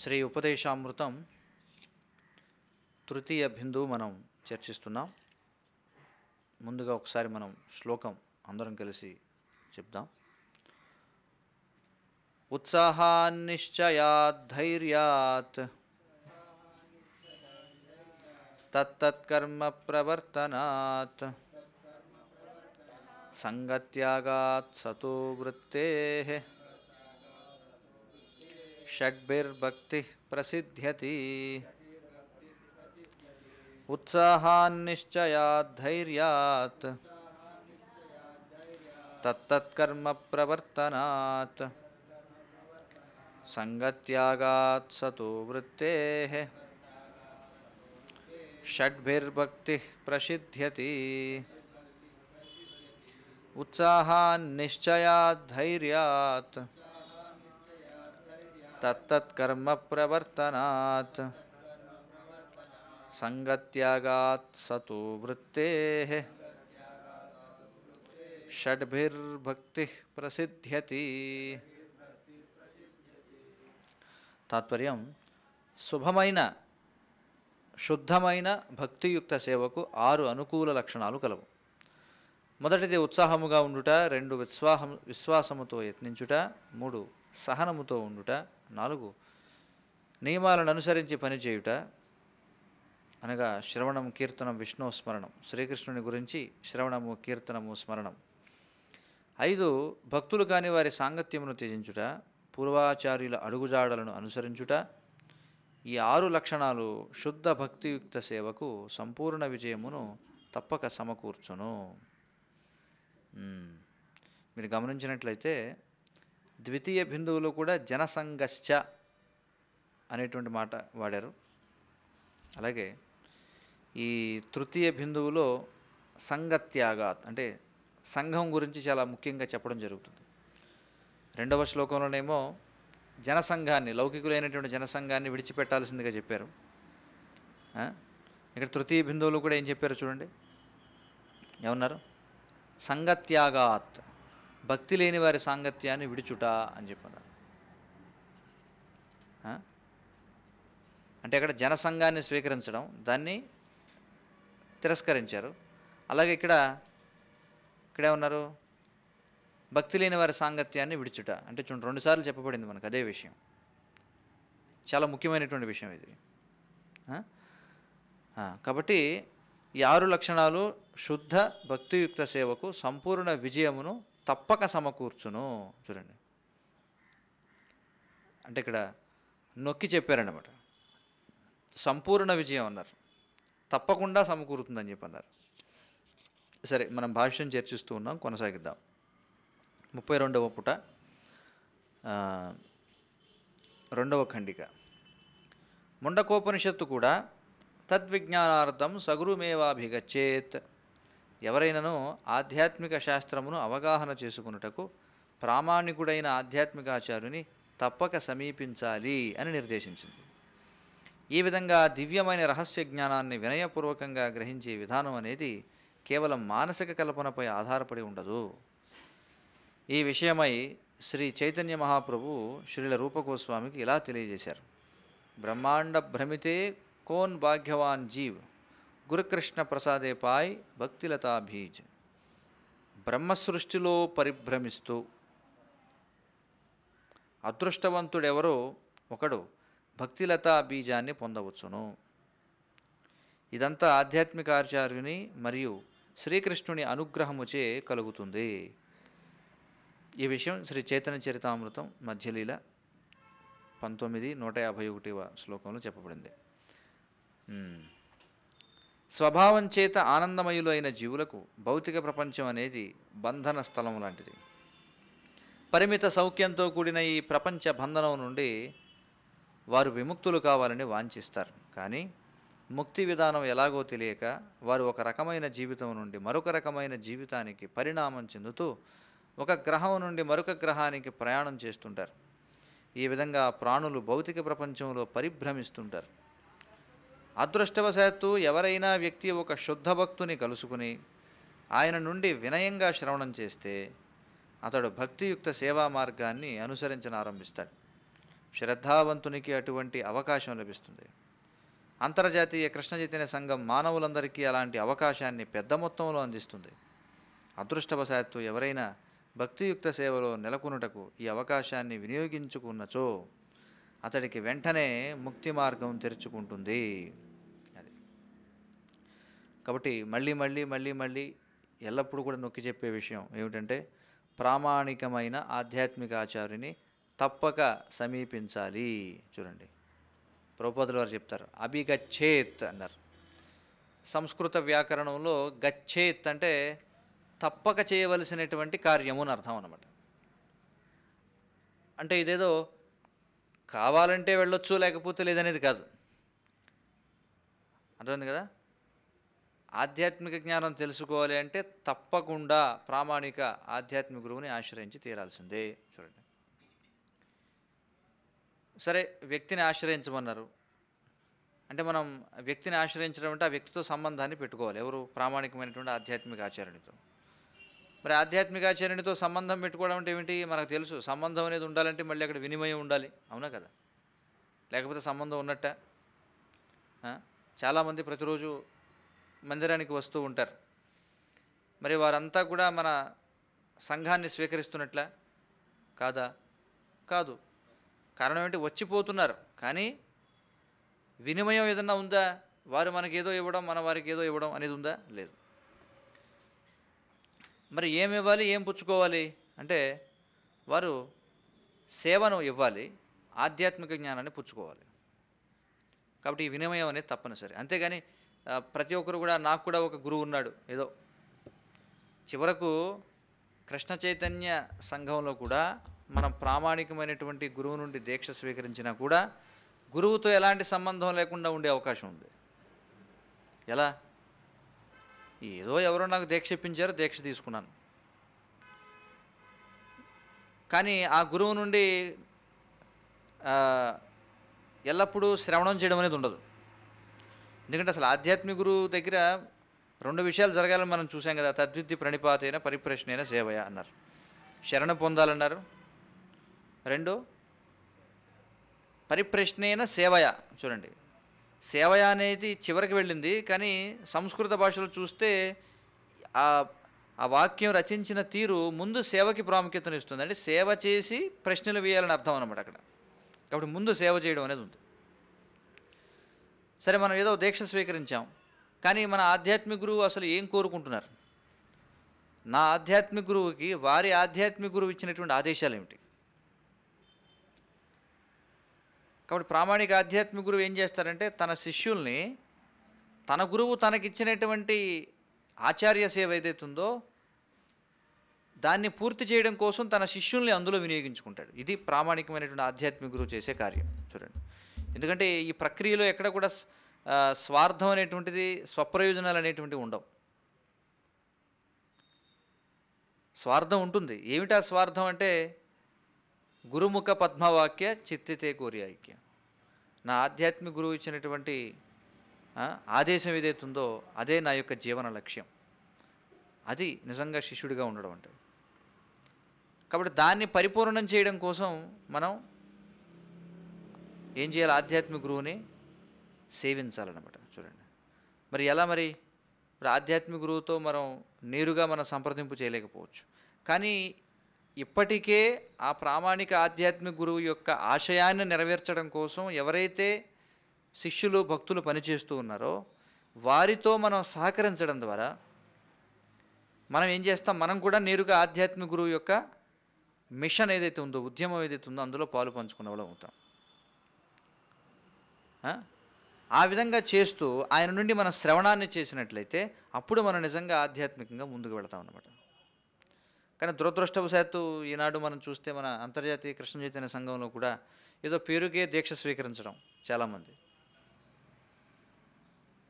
श्री उपदेशामृतम तृतीय बिंदु मनम चर्चितुनाम ముందుగా ఒకసారి మనం శ్లోకం అందరం కలిసి చెప్దాం ఉత్సాహా నిశ్చయাৎ ధైర్యাৎ తత్ తత్ కర్మ ప్రవర్తనత్ సంగ త్యాగాత్ సతో వృත්තේహ षड्भिर्भक्ति प्रसिद्ध्यति उत्साहान्निश्चयाद्धैर्यात् तत्तत्कर्मप्रवर्तनात् सङ्गत्यागात् स तु वृत्तेः षड्भिर्भक्तिः प्रसिद्ध्यति उत्साहान्निश्चयाद्धैर्यात् తత్తత్కర్మ ప్రవర్తనాత్ సంగత్యాగాత్ సతు వృత్తే షడ్భిర్భక్తి ప్రసిద్ధ్యతి తాత్పర్యం శుభమైన శుద్ధమైన భక్తియుక్త సేవకు ఆరు అనుకూల లక్షణాలు కలవు మొదటిది ఉత్సాహముగా ఉండుట రెండు విశ్వాహం విశ్వాసముతో యత్నించుట మూడు సహనముతో ఉండుట నాలుగు నియమాలను అనుసరించి పనిచేయుట అనగా శ్రవణం కీర్తనం విష్ణు స్మరణం శ్రీకృష్ణుని గురించి శ్రవణము కీర్తనము స్మరణం ఐదు భక్తులు కాని వారి సాంగత్యమును త్యజించుట పూర్వాచార్యుల అడుగుజాడలను అనుసరించుట ఈ ఆరు లక్షణాలు శుద్ధ భక్తియుక్త సేవకు సంపూర్ణ విజయమును తప్పక సమకూర్చును మీరు గమనించినట్లయితే ద్వితీయ బిందువులో కూడా జనసంగశ్చ అనేటువంటి మాట వాడారు అలాగే ఈ తృతీయ బిందువులో సంగత్యాగాత్ అంటే సంఘం గురించి చాలా ముఖ్యంగా చెప్పడం జరుగుతుంది రెండవ శ్లోకంలోనేమో జనసంఘాన్ని లౌకికులైనటువంటి జనసంఘాన్ని విడిచిపెట్టాల్సిందిగా చెప్పారు ఇక్కడ తృతీయ బిందువులు కూడా ఏం చెప్పారు చూడండి ఏమన్నారు సంగత్యాగాత్ భక్తి లేని వారి సాంగత్యాన్ని విడుచుట అని చెప్పన్నారు అంటే అక్కడ జనసంఘాన్ని స్వీకరించడం దాన్ని తిరస్కరించారు అలాగే ఇక్కడ ఇక్కడే ఉన్నారు భక్తి లేని వారి సాంగత్యాన్ని విడుచుట అంటే చూడండి రెండుసార్లు చెప్పబడింది మనకు అదే విషయం చాలా ముఖ్యమైనటువంటి విషయం ఇది కాబట్టి ఈ ఆరు లక్షణాలు శుద్ధ భక్తియుక్త సేవకు సంపూర్ణ విజయమును తప్పక సమకూర్చును చూడండి అంటే ఇక్కడ నొక్కి చెప్పారన్నమాట సంపూర్ణ విజయం అన్నారు తప్పకుండా సమకూరుతుందని చెప్పి అన్నారు సరే మనం భాష్యం చర్చిస్తూ ఉన్నాం కొనసాగిద్దాం ముప్పై రెండవ పుట రెండవ ఖండిక ముండకోపనిషత్తు కూడా తద్విజ్ఞానార్థం సగురుమేవాభిగచ్చేత్ ఎవరైనాను ఆధ్యాత్మిక శాస్త్రమును అవగాహన చేసుకున్నటకు ప్రామాణికుడైన ఆధ్యాత్మికాచార్యుని తప్పక సమీపించాలి అని నిర్దేశించింది ఈ విధంగా దివ్యమైన రహస్య జ్ఞానాన్ని వినయపూర్వకంగా గ్రహించే విధానం అనేది కేవలం మానసిక కల్పనపై ఆధారపడి ఉండదు ఈ విషయమై శ్రీ చైతన్య మహాప్రభు శ్రీల రూపగోస్వామికి ఇలా తెలియజేశారు బ్రహ్మాండ భ్రమితే కోన్ భాగ్యవాన్ జీవ్ గురుకృష్ణ ప్రసాదే పాయ్ భక్తిలతాభీజ్ బ్రహ్మసృష్టిలో పరిభ్రమిస్తూ అదృష్టవంతుడెవరో ఒకడు భక్తిలతా బీజాన్ని పొందవచ్చును ఇదంతా ఆధ్యాత్మిక ఆచార్యుని మరియు శ్రీకృష్ణుని అనుగ్రహముచే కలుగుతుంది ఈ విషయం శ్రీ చైతన్య చరితామృతం మధ్యలీల పంతొమ్మిది నూట యాభై ఒకటివ శ్లోకంలో చెప్పబడింది స్వభావం చేత ఆనందమయులైన జీవులకు భౌతిక ప్రపంచం అనేది బంధన స్థలం లాంటిది పరిమిత సౌఖ్యంతో కూడిన ఈ ప్రపంచ బంధనం నుండి వారు విముక్తులు కావాలని వాంఛిస్తారు కానీ ముక్తి విధానం ఎలాగో తెలియక వారు ఒక రకమైన జీవితం నుండి మరొక రకమైన జీవితానికి పరిణామం చెందుతూ ఒక గ్రహం నుండి మరొక గ్రహానికి ప్రయాణం చేస్తుంటారు ఈ విధంగా ప్రాణులు భౌతిక ప్రపంచంలో పరిభ్రమిస్తుంటారు అదృష్టవశాత్తు ఎవరైనా వ్యక్తి ఒక శుద్ధ భక్తుని కలుసుకుని ఆయన నుండి వినయంగా శ్రవణం చేస్తే అతడు భక్తియుక్త సేవా మార్గాన్ని అనుసరించన ఆరంభిస్తాడు శ్రద్ధావంతునికి అటువంటి అవకాశం లభిస్తుంది అంతర్జాతీయ కృష్ణ చైతన్య సంఘం మానవులందరికీ అలాంటి అవకాశాన్ని పెద్ద మొత్తంలో అందిస్తుంది అదృష్టవశాత్తు ఎవరైనా భక్తియుక్త సేవలో నెలకొనుటకు ఈ అవకాశాన్ని వినియోగించుకున్నచో అతడికి వెంటనే ముక్తి మార్గం తెరుచుకుంటుంది కాబట్టి మళ్ళీ మళ్ళీ మళ్ళీ మళ్ళీ ఎల్లప్పుడూ కూడా నొక్కి చెప్పే విషయం ఏమిటంటే ప్రామాణికమైన ఆధ్యాత్మిక ఆచార్యుని తప్పక సమీపించాలి చూడండి ప్రౌపదుల వారు చెప్తారు అభిగచ్చేత్ అన్నారు సంస్కృత వ్యాకరణంలో గచ్చేత్ అంటే తప్పక చేయవలసినటువంటి కార్యము అని అర్థం అనమాట అంటే ఇదేదో కావాలంటే వెళ్ళొచ్చు లేకపోతే లేదనేది కాదు అర్థమైంది కదా ఆధ్యాత్మిక జ్ఞానం తెలుసుకోవాలి అంటే తప్పకుండా ప్రామాణిక ఆధ్యాత్మిక గురువుని ఆశ్రయించి తీరాల్సిందే చూడండి సరే వ్యక్తిని ఆశ్రయించమన్నారు అంటే మనం వ్యక్తిని ఆశ్రయించడం అంటే ఆ వ్యక్తితో సంబంధాన్ని పెట్టుకోవాలి ఎవరు ప్రామాణికమైనటువంటి ఆధ్యాత్మిక ఆచరణతో మరి ఆధ్యాత్మిక ఆచరణతో సంబంధం పెట్టుకోవడం అంటే ఏమిటి మనకు తెలుసు సంబంధం అనేది ఉండాలంటే మళ్ళీ అక్కడ వినిమయం ఉండాలి అవునా కదా లేకపోతే సంబంధం ఉన్నట్ట చాలామంది ప్రతిరోజు మందిరానికి వస్తూ ఉంటారు మరి వారంతా కూడా మన సంఘాన్ని స్వీకరిస్తున్నట్లా కాదా కాదు కారణం ఏంటి వచ్చిపోతున్నారు కానీ వినిమయం ఏదన్నా ఉందా వారు మనకేదో ఇవ్వడం మన వారికి ఏదో ఇవ్వడం అనేది ఉందా లేదు మరి ఏమి ఇవ్వాలి ఏం పుచ్చుకోవాలి అంటే వారు సేవను ఇవ్వాలి ఆధ్యాత్మిక జ్ఞానాన్ని పుచ్చుకోవాలి కాబట్టి ఈ వినిమయం అనేది తప్పనిసరి అంతేగాని ప్రతి ఒక్కరు కూడా నాకు కూడా ఒక గురువు ఉన్నాడు ఏదో చివరకు కృష్ణ చైతన్య సంఘంలో కూడా మనం ప్రామాణికమైనటువంటి గురువు నుండి దీక్ష స్వీకరించినా కూడా గురువుతో ఎలాంటి సంబంధం లేకుండా ఉండే అవకాశం ఉంది ఎలా ఏదో ఎవరో నాకు దీక్ష ఇప్పించారు దీక్ష తీసుకున్నాను కానీ ఆ గురువు నుండి ఎల్లప్పుడూ శ్రవణం చేయడం అనేది ఉండదు ఎందుకంటే అసలు ఆధ్యాత్మిక గురువు దగ్గర రెండు విషయాలు జరగాలని మనం చూసాం కదా తద్విద్ది ప్రణిపాతైన అయిన సేవయ అన్నారు శరణ పొందాలన్నారు రెండు పరిప్రశ్నైన సేవయ చూడండి సేవయ అనేది చివరికి వెళ్ళింది కానీ సంస్కృత భాషలో చూస్తే ఆ ఆ వాక్యం రచించిన తీరు ముందు సేవకి ప్రాముఖ్యతను ఇస్తుంది అంటే సేవ చేసి ప్రశ్నలు వేయాలని అర్థం అనమాట అక్కడ కాబట్టి ముందు సేవ చేయడం అనేది ఉంది సరే మనం ఏదో దీక్ష స్వీకరించాం కానీ మన ఆధ్యాత్మిక గురువు అసలు ఏం కోరుకుంటున్నారు నా ఆధ్యాత్మిక గురువుకి వారి ఆధ్యాత్మిక గురువు ఇచ్చినటువంటి ఆదేశాలు ఏమిటి కాబట్టి ప్రామాణిక ఆధ్యాత్మిక గురువు ఏం చేస్తారంటే తన శిష్యుల్ని తన గురువు తనకిచ్చినటువంటి ఆచార్య సేవ ఏదైతుందో దాన్ని పూర్తి చేయడం కోసం తన శిష్యుల్ని అందులో వినియోగించుకుంటాడు ఇది ప్రామాణికమైనటువంటి ఆధ్యాత్మిక గురువు చేసే కార్యం చూడండి ఎందుకంటే ఈ ప్రక్రియలో ఎక్కడ కూడా స్వార్థం అనేటువంటిది స్వప్రయోజనాలు అనేటువంటివి ఉండవు స్వార్థం ఉంటుంది ఏమిటా స్వార్థం అంటే గురుముఖ పద్మవాక్య చిత్తితే కోరి ఐక్యం నా ఆధ్యాత్మిక గురువు ఇచ్చినటువంటి ఆదేశం ఏదైతే ఉందో అదే నా యొక్క జీవన లక్ష్యం అది నిజంగా శిష్యుడిగా ఉండడం అంటే కాబట్టి దాన్ని పరిపూర్ణం చేయడం కోసం మనం ఏం చేయాలి ఆధ్యాత్మిక గురువుని సేవించాలన్నమాట చూడండి మరి ఎలా మరి ఆధ్యాత్మిక గురువుతో మనం నేరుగా మనం సంప్రదింపు చేయలేకపోవచ్చు కానీ ఇప్పటికే ఆ ప్రామాణిక ఆధ్యాత్మిక గురువు యొక్క ఆశయాన్ని నెరవేర్చడం కోసం ఎవరైతే శిష్యులు భక్తులు పనిచేస్తూ ఉన్నారో వారితో మనం సహకరించడం ద్వారా మనం ఏం చేస్తాం మనం కూడా నేరుగా ఆధ్యాత్మిక గురువు యొక్క మిషన్ ఏదైతే ఉందో ఉద్యమం ఏదైతే ఉందో అందులో పాలు పంచుకునే వాళ్ళం అవుతాం ఆ విధంగా చేస్తూ ఆయన నుండి మన శ్రవణాన్ని చేసినట్లయితే అప్పుడు మనం నిజంగా ఆధ్యాత్మికంగా ముందుకు వెళతాం అనమాట కానీ దురదృష్టవశాత్తు ఈనాడు మనం చూస్తే మన అంతర్జాతీయ కృష్ణ చైతన్య సంఘంలో కూడా ఏదో పేరుకే దీక్ష స్వీకరించడం చాలామంది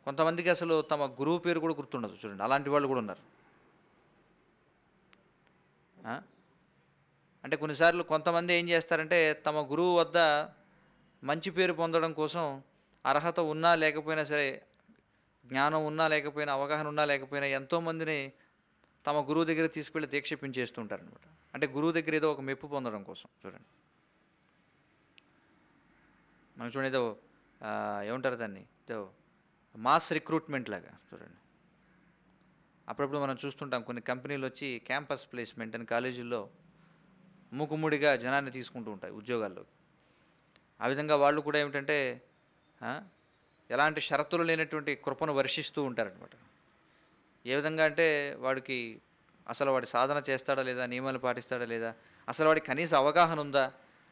కొంతమందికి అసలు తమ గురువు పేరు కూడా గుర్తుండదు చూడండి అలాంటి వాళ్ళు కూడా ఉన్నారు అంటే కొన్నిసార్లు కొంతమంది ఏం చేస్తారంటే తమ గురువు వద్ద మంచి పేరు పొందడం కోసం అర్హత ఉన్నా లేకపోయినా సరే జ్ఞానం ఉన్నా లేకపోయినా అవగాహన ఉన్నా లేకపోయినా ఎంతోమందిని తమ గురువు దగ్గర తీసుకెళ్ళి దీక్ష పెంచేస్తుంటారు అనమాట అంటే గురువు దగ్గర ఏదో ఒక మెప్పు పొందడం కోసం చూడండి మనం చూడండి ఏదో ఏమంటారు దాన్ని ఏదో మాస్ రిక్రూట్మెంట్ లాగా చూడండి అప్పుడప్పుడు మనం చూస్తుంటాం కొన్ని కంపెనీలు వచ్చి క్యాంపస్ ప్లేస్మెంట్ అని కాలేజీల్లో మూకుముడిగా జనాన్ని తీసుకుంటూ ఉంటాయి ఉద్యోగాల్లోకి ఆ విధంగా వాళ్ళు కూడా ఏమిటంటే ఎలాంటి షరతులు లేనటువంటి కృపను వర్షిస్తూ ఉంటారనమాట ఏ విధంగా అంటే వాడికి అసలు వాడి సాధన చేస్తాడా లేదా నియమాలు పాటిస్తాడా లేదా అసలు వాడి కనీస అవగాహన ఉందా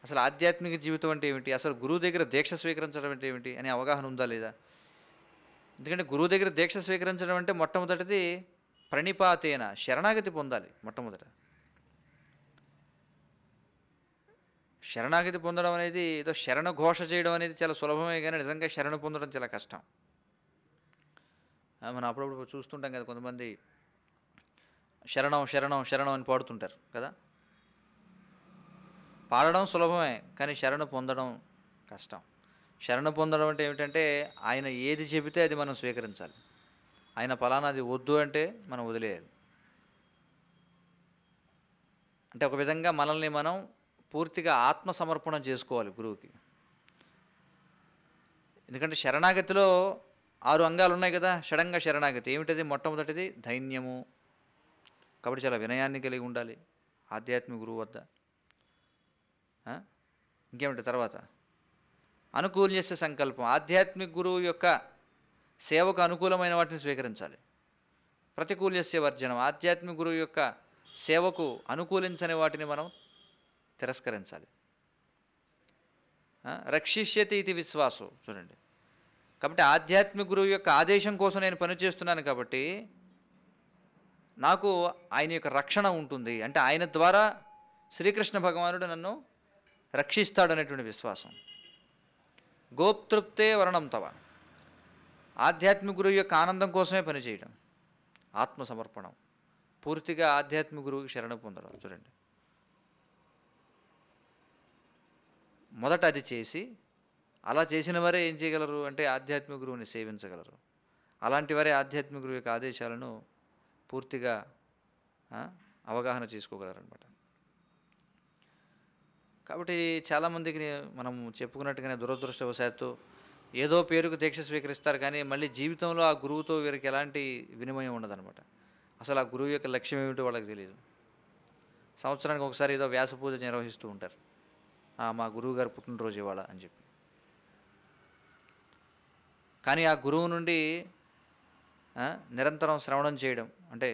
అసలు ఆధ్యాత్మిక జీవితం అంటే ఏమిటి అసలు గురువు దగ్గర దీక్ష స్వీకరించడం అంటే ఏమిటి అనే అవగాహన ఉందా లేదా ఎందుకంటే గురువు దగ్గర దీక్ష స్వీకరించడం అంటే మొట్టమొదటిది ప్రణిపాతేన శరణాగతి పొందాలి మొట్టమొదట శరణాగతి పొందడం అనేది ఏదో శరణ ఘోష చేయడం అనేది చాలా సులభమే కానీ నిజంగా శరణ పొందడం చాలా కష్టం మనం అప్పుడప్పుడు చూస్తుంటాం కదా కొంతమంది శరణం శరణం శరణం అని పాడుతుంటారు కదా పాడడం సులభమే కానీ శరణ పొందడం కష్టం శరణ పొందడం అంటే ఏమిటంటే ఆయన ఏది చెబితే అది మనం స్వీకరించాలి ఆయన ఫలానాది వద్దు అంటే మనం వదిలేయాలి అంటే ఒక విధంగా మనల్ని మనం పూర్తిగా ఆత్మసమర్పణం చేసుకోవాలి గురువుకి ఎందుకంటే శరణాగతిలో ఆరు అంగాలు ఉన్నాయి కదా షడంగ శరణాగతి ఏమిటది మొట్టమొదటిది ధైన్యము కాబట్టి చాలా వినయాన్ని కలిగి ఉండాలి ఆధ్యాత్మిక గురువు వద్ద ఇంకేమిటి తర్వాత అనుకూల్యస్య సంకల్పం ఆధ్యాత్మిక గురువు యొక్క సేవకు అనుకూలమైన వాటిని స్వీకరించాలి ప్రతికూల్యస్య వర్జనం ఆధ్యాత్మిక గురువు యొక్క సేవకు అనుకూలించని వాటిని మనం తిరస్కరించాలి రక్షిష్యతి ఇది విశ్వాసం చూడండి కాబట్టి ఆధ్యాత్మిక గురువు యొక్క ఆదేశం కోసం నేను పనిచేస్తున్నాను కాబట్టి నాకు ఆయన యొక్క రక్షణ ఉంటుంది అంటే ఆయన ద్వారా శ్రీకృష్ణ భగవానుడు నన్ను రక్షిస్తాడు అనేటువంటి విశ్వాసం గోప్తృప్తే వరణం తవ ఆధ్యాత్మిక గురువు యొక్క ఆనందం కోసమే పనిచేయడం ఆత్మసమర్పణం పూర్తిగా ఆధ్యాత్మిక గురువుకి శరణ పొందడం చూడండి మొదట అది చేసి అలా చేసిన వారే ఏం చేయగలరు అంటే ఆధ్యాత్మిక గురువుని సేవించగలరు అలాంటి వారే ఆధ్యాత్మిక గురువు యొక్క ఆదేశాలను పూర్తిగా అవగాహన చేసుకోగలరనమాట కాబట్టి చాలామందికి మనం చెప్పుకున్నట్టుగానే దురదృష్టవశాత్తు ఏదో పేరుకు దీక్ష స్వీకరిస్తారు కానీ మళ్ళీ జీవితంలో ఆ గురువుతో వీరికి ఎలాంటి వినిమయం ఉండదనమాట అసలు ఆ గురువు యొక్క లక్ష్యం ఏమిటో వాళ్ళకి తెలియదు సంవత్సరానికి ఒకసారి ఏదో వ్యాస పూజ నిర్వహిస్తూ ఉంటారు మా గురువు గారు పుట్టినరోజు ఇవాళ అని చెప్పి కానీ ఆ గురువు నుండి నిరంతరం శ్రవణం చేయడం అంటే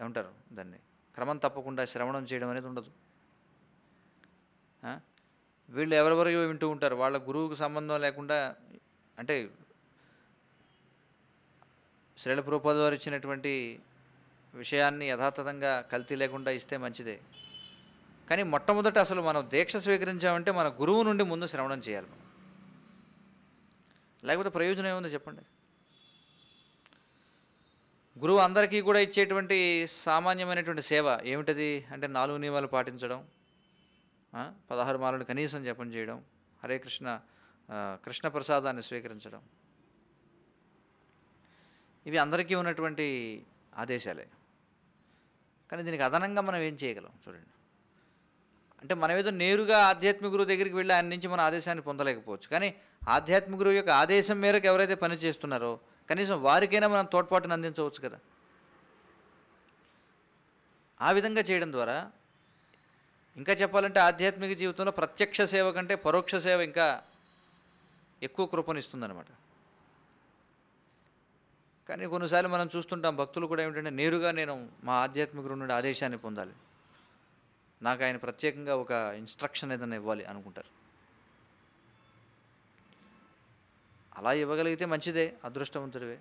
ఏమంటారు దాన్ని క్రమం తప్పకుండా శ్రవణం చేయడం అనేది ఉండదు వీళ్ళు ఎవరెవరో వింటూ ఉంటారు వాళ్ళ గురువుకు సంబంధం లేకుండా అంటే శ్రీల ప్రభుపాద వారు ఇచ్చినటువంటి విషయాన్ని యథాతథంగా కల్తీ లేకుండా ఇస్తే మంచిదే కానీ మొట్టమొదట అసలు మనం దీక్ష స్వీకరించామంటే మన గురువు నుండి ముందు శ్రవణం చేయాలి మనం లేకపోతే ప్రయోజనం ఏముందో చెప్పండి గురువు అందరికీ కూడా ఇచ్చేటువంటి సామాన్యమైనటువంటి సేవ ఏమిటది అంటే నాలుగు నియమాలు పాటించడం పదహారు మాలను కనీసం జపం చేయడం హరే కృష్ణ కృష్ణ ప్రసాదాన్ని స్వీకరించడం ఇవి అందరికీ ఉన్నటువంటి ఆదేశాలే కానీ దీనికి అదనంగా మనం ఏం చేయగలం చూడండి అంటే మనం ఏదో నేరుగా ఆధ్యాత్మిక గురువు దగ్గరికి వెళ్ళి ఆయన నుంచి మనం ఆదేశాన్ని పొందలేకపోవచ్చు కానీ ఆధ్యాత్మిక గురువు యొక్క ఆదేశం మేరకు ఎవరైతే పనిచేస్తున్నారో కనీసం వారికైనా మనం తోడ్పాటును అందించవచ్చు కదా ఆ విధంగా చేయడం ద్వారా ఇంకా చెప్పాలంటే ఆధ్యాత్మిక జీవితంలో ప్రత్యక్ష సేవ కంటే పరోక్ష సేవ ఇంకా ఎక్కువ కృపనిస్తుందన్నమాట కానీ కొన్నిసార్లు మనం చూస్తుంటాం భక్తులు కూడా ఏమిటంటే నేరుగా నేను మా ఆధ్యాత్మిక నుండి ఆదేశాన్ని పొందాలి నాకు ఆయన ప్రత్యేకంగా ఒక ఇన్స్ట్రక్షన్ ఏదైనా ఇవ్వాలి అనుకుంటారు అలా ఇవ్వగలిగితే మంచిదే అదృష్టవంతుడివే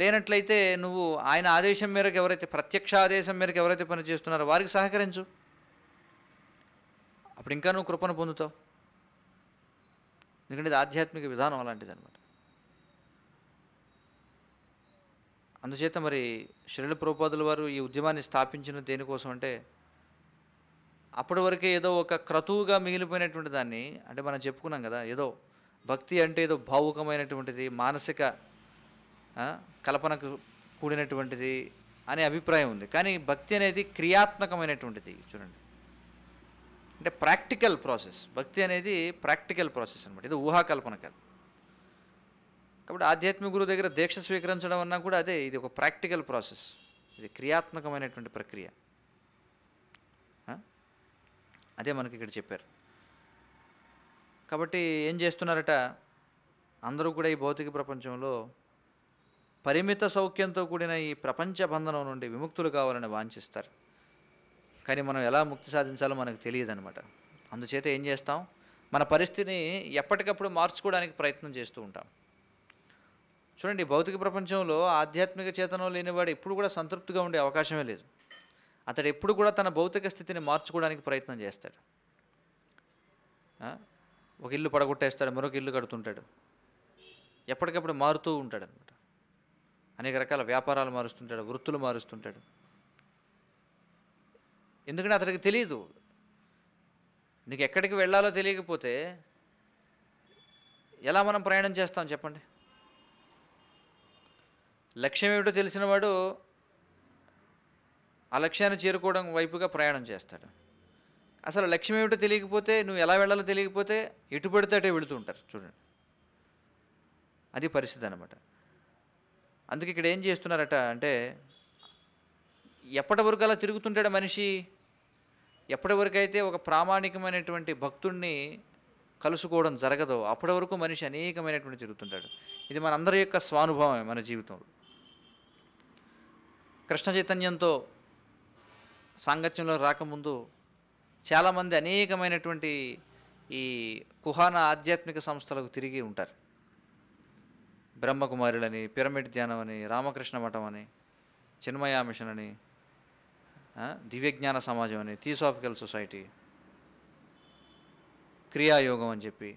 లేనట్లయితే నువ్వు ఆయన ఆదేశం మేరకు ఎవరైతే ప్రత్యక్ష ఆదేశం మేరకు ఎవరైతే పనిచేస్తున్నారో వారికి సహకరించు అప్పుడు ఇంకా నువ్వు కృపను పొందుతావు ఎందుకంటే ఇది ఆధ్యాత్మిక విధానం అలాంటిది అనమాట అందుచేత మరి శ్రీల ప్రభుపాదుల వారు ఈ ఉద్యమాన్ని స్థాపించిన దేనికోసం అంటే అప్పటి వరకే ఏదో ఒక క్రతువుగా మిగిలిపోయినటువంటి దాన్ని అంటే మనం చెప్పుకున్నాం కదా ఏదో భక్తి అంటే ఏదో భావుకమైనటువంటిది మానసిక కల్పనకు కూడినటువంటిది అనే అభిప్రాయం ఉంది కానీ భక్తి అనేది క్రియాత్మకమైనటువంటిది చూడండి అంటే ప్రాక్టికల్ ప్రాసెస్ భక్తి అనేది ప్రాక్టికల్ ప్రాసెస్ అనమాట ఇది ఊహాకల్పన కాదు కాబట్టి ఆధ్యాత్మిక గురువు దగ్గర దీక్ష స్వీకరించడం అన్నా కూడా అదే ఇది ఒక ప్రాక్టికల్ ప్రాసెస్ ఇది క్రియాత్మకమైనటువంటి ప్రక్రియ అదే మనకి ఇక్కడ చెప్పారు కాబట్టి ఏం చేస్తున్నారట అందరూ కూడా ఈ భౌతిక ప్రపంచంలో పరిమిత సౌఖ్యంతో కూడిన ఈ ప్రపంచ బంధనం నుండి విముక్తులు కావాలని వాంఛిస్తారు కానీ మనం ఎలా ముక్తి సాధించాలో మనకు తెలియదు అనమాట అందుచేత ఏం చేస్తాం మన పరిస్థితిని ఎప్పటికప్పుడు మార్చుకోవడానికి ప్రయత్నం చేస్తూ ఉంటాం చూడండి భౌతిక ప్రపంచంలో ఆధ్యాత్మిక చేతనం లేనివాడు ఎప్పుడు కూడా సంతృప్తిగా ఉండే అవకాశమే లేదు అతడు ఎప్పుడు కూడా తన భౌతిక స్థితిని మార్చుకోవడానికి ప్రయత్నం చేస్తాడు ఒక ఇల్లు పడగొట్టేస్తాడు మరొక ఇల్లు కడుతుంటాడు ఎప్పటికప్పుడు మారుతూ ఉంటాడు అనమాట అనేక రకాల వ్యాపారాలు మారుస్తుంటాడు వృత్తులు మారుస్తుంటాడు ఎందుకంటే అతడికి తెలియదు నీకు ఎక్కడికి వెళ్ళాలో తెలియకపోతే ఎలా మనం ప్రయాణం చేస్తాం చెప్పండి లక్ష్యం ఏమిటో తెలిసినవాడు ఆ లక్ష్యాన్ని చేరుకోవడం వైపుగా ప్రయాణం చేస్తాడు అసలు లక్ష్యం ఏమిటో తెలియకపోతే నువ్వు ఎలా వెళ్ళాలో తెలియకపోతే ఎటు పడితే అటే వెళుతూ ఉంటారు చూడండి అది పరిస్థితి అనమాట అందుకే ఇక్కడ ఏం చేస్తున్నారట అంటే ఎప్పటి వరకు అలా తిరుగుతుంటాడు మనిషి ఎప్పటి వరకు అయితే ఒక ప్రామాణికమైనటువంటి భక్తుణ్ణి కలుసుకోవడం జరగదో అప్పటి వరకు మనిషి అనేకమైనటువంటి తిరుగుతుంటాడు ఇది మన అందరి యొక్క స్వానుభవమే మన జీవితంలో కృష్ణ చైతన్యంతో సాంగత్యంలో రాకముందు చాలామంది అనేకమైనటువంటి ఈ కుహాన ఆధ్యాత్మిక సంస్థలకు తిరిగి ఉంటారు బ్రహ్మకుమారులని పిరమిడ్ ధ్యానం అని రామకృష్ణ మఠం అని చిన్మయా మిషన్ అని దివ్యజ్ఞాన సమాజం అని థియోసాఫికల్ సొసైటీ క్రియాయోగం అని చెప్పి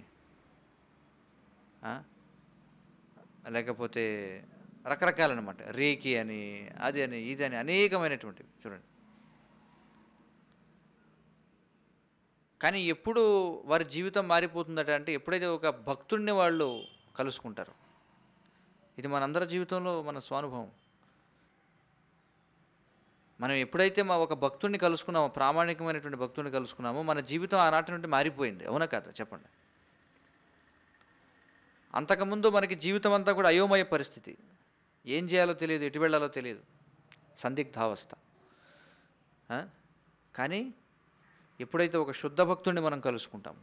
లేకపోతే రకరకాలన్నమాట రేకి అని అది అని ఇది అని అనేకమైనటువంటివి చూడండి కానీ ఎప్పుడు వారి జీవితం మారిపోతుందట అంటే ఎప్పుడైతే ఒక భక్తుడిని వాళ్ళు కలుసుకుంటారు ఇది మనందరి జీవితంలో మన స్వానుభవం మనం ఎప్పుడైతే మా ఒక భక్తుడిని కలుసుకున్నామో ప్రామాణికమైనటువంటి భక్తుడిని కలుసుకున్నామో మన జీవితం ఆనాటి నుండి మారిపోయింది అవునా కదా చెప్పండి అంతకుముందు మనకి జీవితం అంతా కూడా అయోమయ పరిస్థితి ఏం చేయాలో తెలియదు ఎటు వెళ్ళాలో తెలియదు సందిగ్ధావస్థ కానీ ఎప్పుడైతే ఒక శుద్ధ భక్తుడిని మనం కలుసుకుంటాం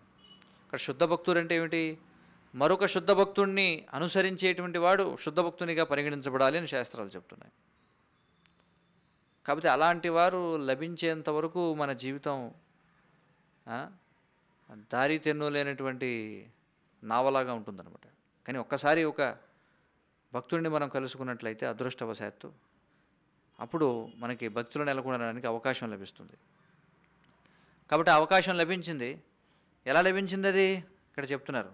ఇక్కడ శుద్ధ భక్తుడు అంటే ఏమిటి మరొక శుద్ధ భక్తుడిని అనుసరించేటువంటి వాడు శుద్ధ భక్తునిగా పరిగణించబడాలి అని శాస్త్రాలు చెప్తున్నాయి కాబట్టి అలాంటి వారు లభించేంత వరకు మన జీవితం దారి లేనటువంటి నావలాగా ఉంటుందన్నమాట కానీ ఒక్కసారి ఒక భక్తుడిని మనం కలుసుకున్నట్లయితే అదృష్టవశాత్తు అప్పుడు మనకి భక్తులు నెలకొనడానికి అవకాశం లభిస్తుంది కాబట్టి అవకాశం లభించింది ఎలా లభించింది అది ఇక్కడ చెప్తున్నారు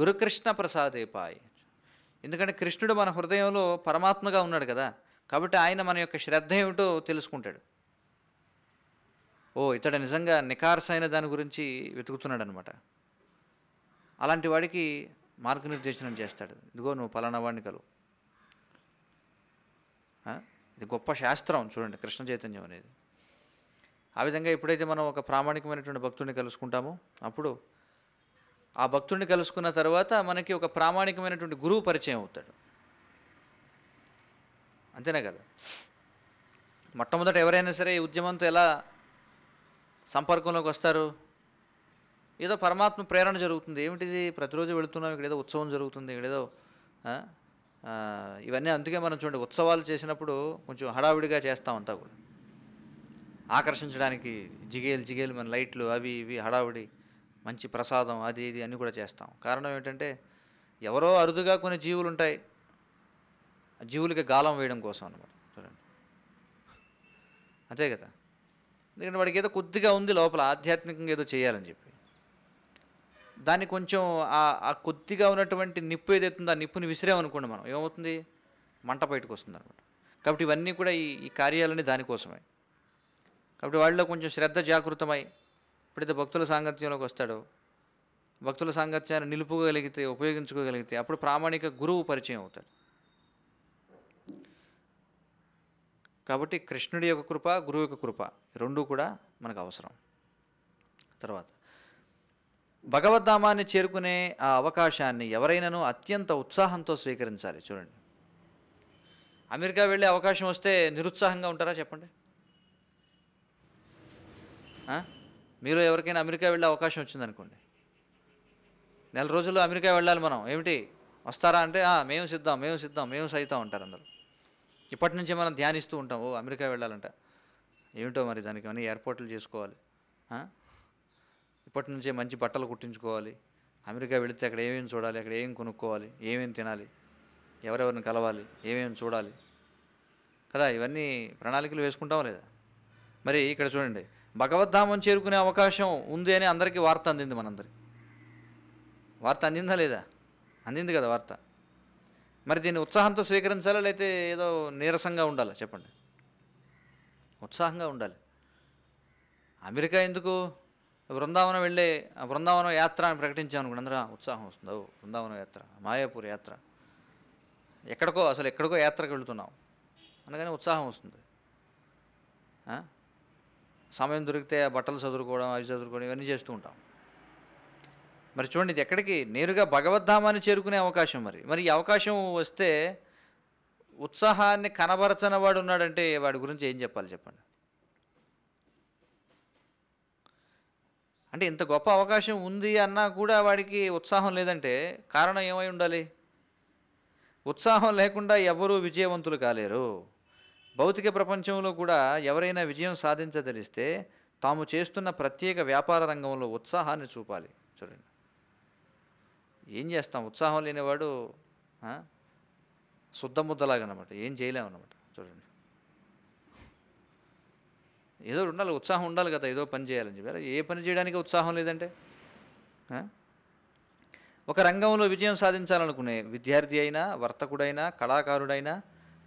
గురుకృష్ణ పాయ్ ఎందుకంటే కృష్ణుడు మన హృదయంలో పరమాత్మగా ఉన్నాడు కదా కాబట్టి ఆయన మన యొక్క శ్రద్ధ ఏమిటో తెలుసుకుంటాడు ఓ ఇతడు నిజంగా అయిన దాని గురించి వెతుకుతున్నాడు అనమాట అలాంటి వాడికి మార్గనిర్దేశనం చేస్తాడు ఇదిగో నువ్వు పలానా వాడిని కలు ఇది గొప్ప శాస్త్రం చూడండి కృష్ణ చైతన్యం అనేది ఆ విధంగా ఎప్పుడైతే మనం ఒక ప్రామాణికమైనటువంటి భక్తుడిని కలుసుకుంటామో అప్పుడు ఆ భక్తుడిని కలుసుకున్న తర్వాత మనకి ఒక ప్రామాణికమైనటువంటి గురువు పరిచయం అవుతాడు అంతేనే కదా మొట్టమొదట ఎవరైనా సరే ఈ ఉద్యమంతో ఎలా సంపర్కంలోకి వస్తారు ఏదో పరమాత్మ ప్రేరణ జరుగుతుంది ఏమిటిది ప్రతిరోజు వెళుతున్నాం ఇక్కడ ఏదో ఉత్సవం జరుగుతుంది ఇక్కడ ఏదో ఇవన్నీ అందుకే మనం చూడండి ఉత్సవాలు చేసినప్పుడు కొంచెం హడావిడిగా చేస్తామంతా కూడా ఆకర్షించడానికి జిగేలు జిగేలు మన లైట్లు అవి ఇవి హడావిడి మంచి ప్రసాదం అది ఇది అన్నీ కూడా చేస్తాం కారణం ఏంటంటే ఎవరో అరుదుగా కొన్ని జీవులు ఉంటాయి జీవులకి గాలం వేయడం కోసం అనమాట చూడండి అంతే కదా ఎందుకంటే వాడికి ఏదో కొద్దిగా ఉంది లోపల ఆధ్యాత్మికంగా ఏదో చేయాలని చెప్పి దాన్ని కొంచెం ఆ కొద్దిగా ఉన్నటువంటి నిప్పు ఏదైతుందో ఆ నిప్పుని విసిరామనుకోండి మనం ఏమవుతుంది మంట బయటకు వస్తుంది అనమాట కాబట్టి ఇవన్నీ కూడా ఈ ఈ కార్యాలన్నీ దానికోసమే కాబట్టి వాళ్ళలో కొంచెం శ్రద్ధ జాగృతమై ఎప్పుడైతే భక్తుల సాంగత్యంలోకి వస్తాడో భక్తుల సాంగత్యాన్ని నిలుపుకోగలిగితే ఉపయోగించుకోగలిగితే అప్పుడు ప్రామాణిక గురువు పరిచయం అవుతాడు కాబట్టి కృష్ణుడి యొక్క కృప గురువు యొక్క కృప రెండు కూడా మనకు అవసరం తర్వాత భగవద్ధామాన్ని చేరుకునే ఆ అవకాశాన్ని ఎవరైనాను అత్యంత ఉత్సాహంతో స్వీకరించాలి చూడండి అమెరికా వెళ్ళే అవకాశం వస్తే నిరుత్సాహంగా ఉంటారా చెప్పండి మీరు ఎవరికైనా అమెరికా వెళ్ళే అవకాశం వచ్చిందనుకోండి నెల రోజుల్లో అమెరికా వెళ్ళాలి మనం ఏమిటి వస్తారా అంటే మేము సిద్ధం మేము సిద్ధం మేము సైతం ఉంటారు అందరూ ఇప్పటి నుంచి మనం ధ్యానిస్తూ ఉంటాం ఓ అమెరికా వెళ్ళాలంట ఏమిటో మరి దానికి ఏమైనా ఏర్పాట్లు చేసుకోవాలి ఇప్పటి నుంచే మంచి బట్టలు కుట్టించుకోవాలి అమెరికా వెళితే అక్కడ ఏమేమి చూడాలి అక్కడ ఏం కొనుక్కోవాలి ఏమేమి తినాలి ఎవరెవరిని కలవాలి ఏమేమి చూడాలి కదా ఇవన్నీ ప్రణాళికలు వేసుకుంటాం లేదా మరి ఇక్కడ చూడండి భగవద్ధామం చేరుకునే అవకాశం ఉంది అని అందరికీ వార్త అందింది మనందరికి వార్త అందిందా లేదా అందింది కదా వార్త మరి దీన్ని ఉత్సాహంతో స్వీకరించాలా లేకపోతే ఏదో నీరసంగా ఉండాలా చెప్పండి ఉత్సాహంగా ఉండాలి అమెరికా ఎందుకు బృందావనం వెళ్ళే బృందావనం యాత్ర అని ప్రకటించాను కూడా అందరూ ఉత్సాహం వస్తుంది బృందావనం యాత్ర మాయాపూర్ యాత్ర ఎక్కడికో అసలు ఎక్కడికో యాత్రకు వెళుతున్నావు అనగానే ఉత్సాహం వస్తుంది సమయం దొరికితే బట్టలు చదువుకోవడం అవి చదువుకోవడం ఇవన్నీ చేస్తూ ఉంటాం మరి చూడండి ఇది ఎక్కడికి నేరుగా భగవద్ధామాన్ని చేరుకునే అవకాశం మరి మరి ఈ అవకాశం వస్తే ఉత్సాహాన్ని కనబరచని వాడు ఉన్నాడంటే వాడి గురించి ఏం చెప్పాలి చెప్పండి అంటే ఇంత గొప్ప అవకాశం ఉంది అన్నా కూడా వాడికి ఉత్సాహం లేదంటే కారణం ఏమై ఉండాలి ఉత్సాహం లేకుండా ఎవరూ విజయవంతులు కాలేరు భౌతిక ప్రపంచంలో కూడా ఎవరైనా విజయం సాధించదలిస్తే తాము చేస్తున్న ప్రత్యేక వ్యాపార రంగంలో ఉత్సాహాన్ని చూపాలి చూడండి ఏం చేస్తాం ఉత్సాహం లేనివాడు శుద్ధముద్దలాగా అనమాట ఏం చేయలేమన్నమాట చూడండి ఏదో ఉండాలి ఉత్సాహం ఉండాలి కదా ఏదో పని చేయాలని చెప్పారు ఏ పని చేయడానికి ఉత్సాహం లేదంటే ఒక రంగంలో విజయం సాధించాలనుకునే విద్యార్థి అయినా వర్తకుడైనా కళాకారుడైనా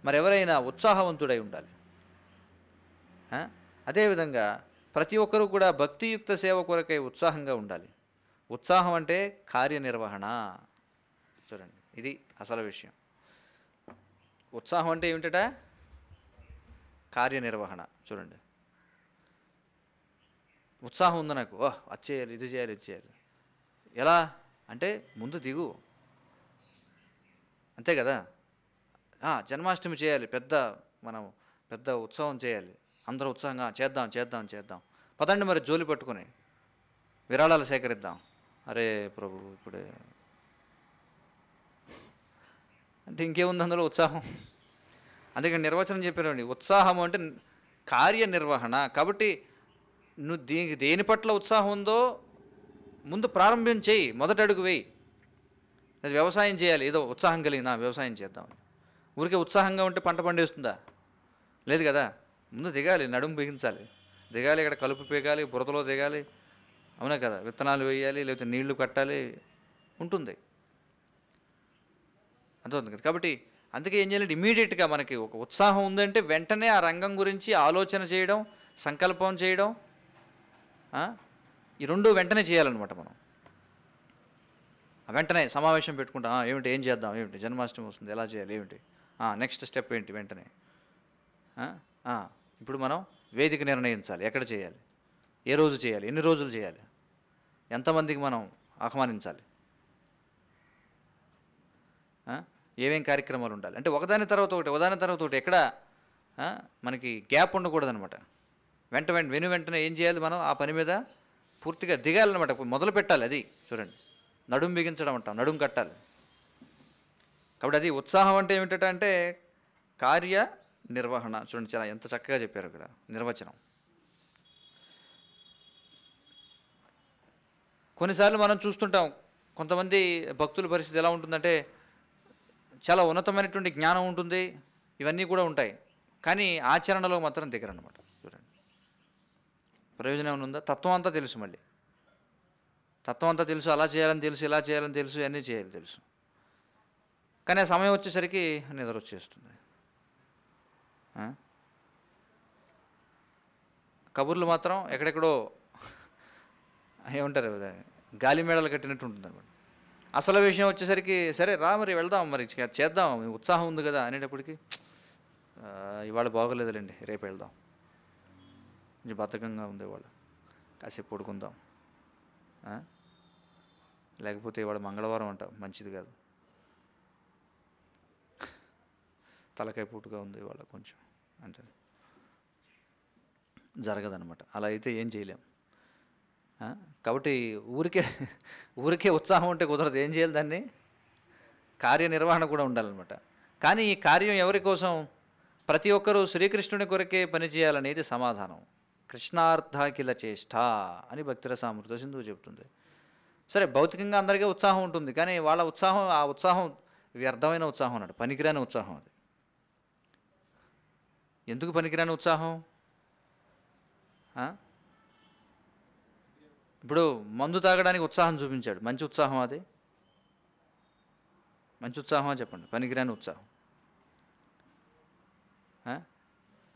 మరెవరైనా ఉత్సాహవంతుడై ఉండాలి అదేవిధంగా ప్రతి ఒక్కరూ కూడా భక్తియుక్త సేవ కొరకై ఉత్సాహంగా ఉండాలి ఉత్సాహం అంటే కార్యనిర్వహణ చూడండి ఇది అసలు విషయం ఉత్సాహం అంటే ఏమిటట కార్యనిర్వహణ చూడండి ఉత్సాహం ఉంది నాకు ఓహ్ అది చేయాలి ఇది చేయాలి ఇది చేయాలి ఎలా అంటే ముందు దిగు అంతే కదా జన్మాష్టమి చేయాలి పెద్ద మనం పెద్ద ఉత్సవం చేయాలి అందరూ ఉత్సాహంగా చేద్దాం చేద్దాం చేద్దాం పదండి మరి జోలి పట్టుకుని విరాళాలు సేకరిద్దాం అరే ప్రభు ఇప్పుడే అంటే ఇంకేముంది అందులో ఉత్సాహం అందుకని నిర్వచనం చెప్పారండి ఉత్సాహం అంటే కార్యనిర్వహణ కాబట్టి నువ్వు దీనికి దేని పట్ల ఉత్సాహం ఉందో ముందు ప్రారంభం చేయి మొదట అడుగు వేయి అది వ్యవసాయం చేయాలి ఏదో ఉత్సాహం కలిగిన వ్యవసాయం చేద్దాం ఊరికే ఉత్సాహంగా ఉంటే పంట పండేస్తుందా లేదు కదా ముందు దిగాలి నడుము బిగించాలి దిగాలి ఇక్కడ కలుపు పీగాలి బురదలో దిగాలి అవునా కదా విత్తనాలు వేయాలి లేకపోతే నీళ్లు కట్టాలి ఉంటుంది అంతుంది కదా కాబట్టి అందుకే ఏం చేయాలంటే ఇమీడియట్గా మనకి ఒక ఉత్సాహం ఉందంటే వెంటనే ఆ రంగం గురించి ఆలోచన చేయడం సంకల్పం చేయడం ఈ రెండు వెంటనే చేయాలన్నమాట మనం వెంటనే సమావేశం పెట్టుకుంటాం ఏమిటి ఏం చేద్దాం ఏమిటి జన్మాష్టమి వస్తుంది ఎలా చేయాలి ఏమిటి నెక్స్ట్ స్టెప్ ఏంటి వెంటనే ఇప్పుడు మనం వేదిక నిర్ణయించాలి ఎక్కడ చేయాలి ఏ రోజు చేయాలి ఎన్ని రోజులు చేయాలి ఎంతమందికి మనం ఆహ్వానించాలి ఏమేం కార్యక్రమాలు ఉండాలి అంటే ఒకదాని తర్వాత ఒకటి ఒకదాని తర్వాత ఒకటి ఎక్కడ మనకి గ్యాప్ ఉండకూడదనమాట వెంట వెంట వెను వెంటనే ఏం చేయాలి మనం ఆ పని మీద పూర్తిగా దిగాలన్నమాట మొదలు పెట్టాలి అది చూడండి నడుం బిగించడం అంటాం నడుం కట్టాలి కాబట్టి అది ఉత్సాహం అంటే ఏమిటంటే కార్య నిర్వహణ చూడండి చాలా ఎంత చక్కగా చెప్పారు ఇక్కడ నిర్వచనం కొన్నిసార్లు మనం చూస్తుంటాం కొంతమంది భక్తుల పరిస్థితి ఎలా ఉంటుందంటే చాలా ఉన్నతమైనటువంటి జ్ఞానం ఉంటుంది ఇవన్నీ కూడా ఉంటాయి కానీ ఆచరణలో మాత్రం దిగరనమాట ప్రయోజనం ఏమైనా ఉందా తత్వం అంతా తెలుసు మళ్ళీ తత్వం అంతా తెలుసు అలా చేయాలని తెలుసు ఇలా చేయాలని తెలుసు అన్నీ చేయాలి తెలుసు కానీ ఆ సమయం వచ్చేసరికి నిద్ర వచ్చేస్తుంది కబుర్లు మాత్రం ఎక్కడెక్కడో ఏమంటారు గాలి మేడలు కట్టినట్టు ఉంటుంది అనమాట అసలు విషయం వచ్చేసరికి సరే రా మరి వెళ్దాం మరి చేద్దాం ఉత్సాహం ఉంది కదా అనేటప్పటికి ఇవాళ బాగోలేదులేండి రేపు వెళ్దాం కొంచెం బద్ధకంగా ఉండేవాళ్ళు కాసేపు పడుకుందాం లేకపోతే ఇవాళ మంగళవారం అంట మంచిది కాదు తలకాయ పూటుగా ఉంది ఇవాళ కొంచెం అంటే జరగదనమాట అలా అయితే ఏం చేయలేం కాబట్టి ఊరికే ఊరికే ఉత్సాహం ఉంటే కుదరదు ఏం చేయాలి దాన్ని కార్యనిర్వహణ కూడా ఉండాలన్నమాట కానీ ఈ కార్యం ఎవరి కోసం ప్రతి ఒక్కరూ శ్రీకృష్ణుని కొరకే పనిచేయాలనేది సమాధానం కృష్ణార్థాఖిల చేష్ట అని భక్తుల అమృత సింధువు చెబుతుంది సరే భౌతికంగా అందరికీ ఉత్సాహం ఉంటుంది కానీ వాళ్ళ ఉత్సాహం ఆ ఉత్సాహం వ్యర్థమైన ఉత్సాహం అన్నాడు పనికిరాని ఉత్సాహం అది ఎందుకు పనికిరాని ఉత్సాహం ఇప్పుడు మందు తాగడానికి ఉత్సాహం చూపించాడు మంచి ఉత్సాహం అది మంచి ఉత్సాహం చెప్పండి పనికిరాని ఉత్సాహం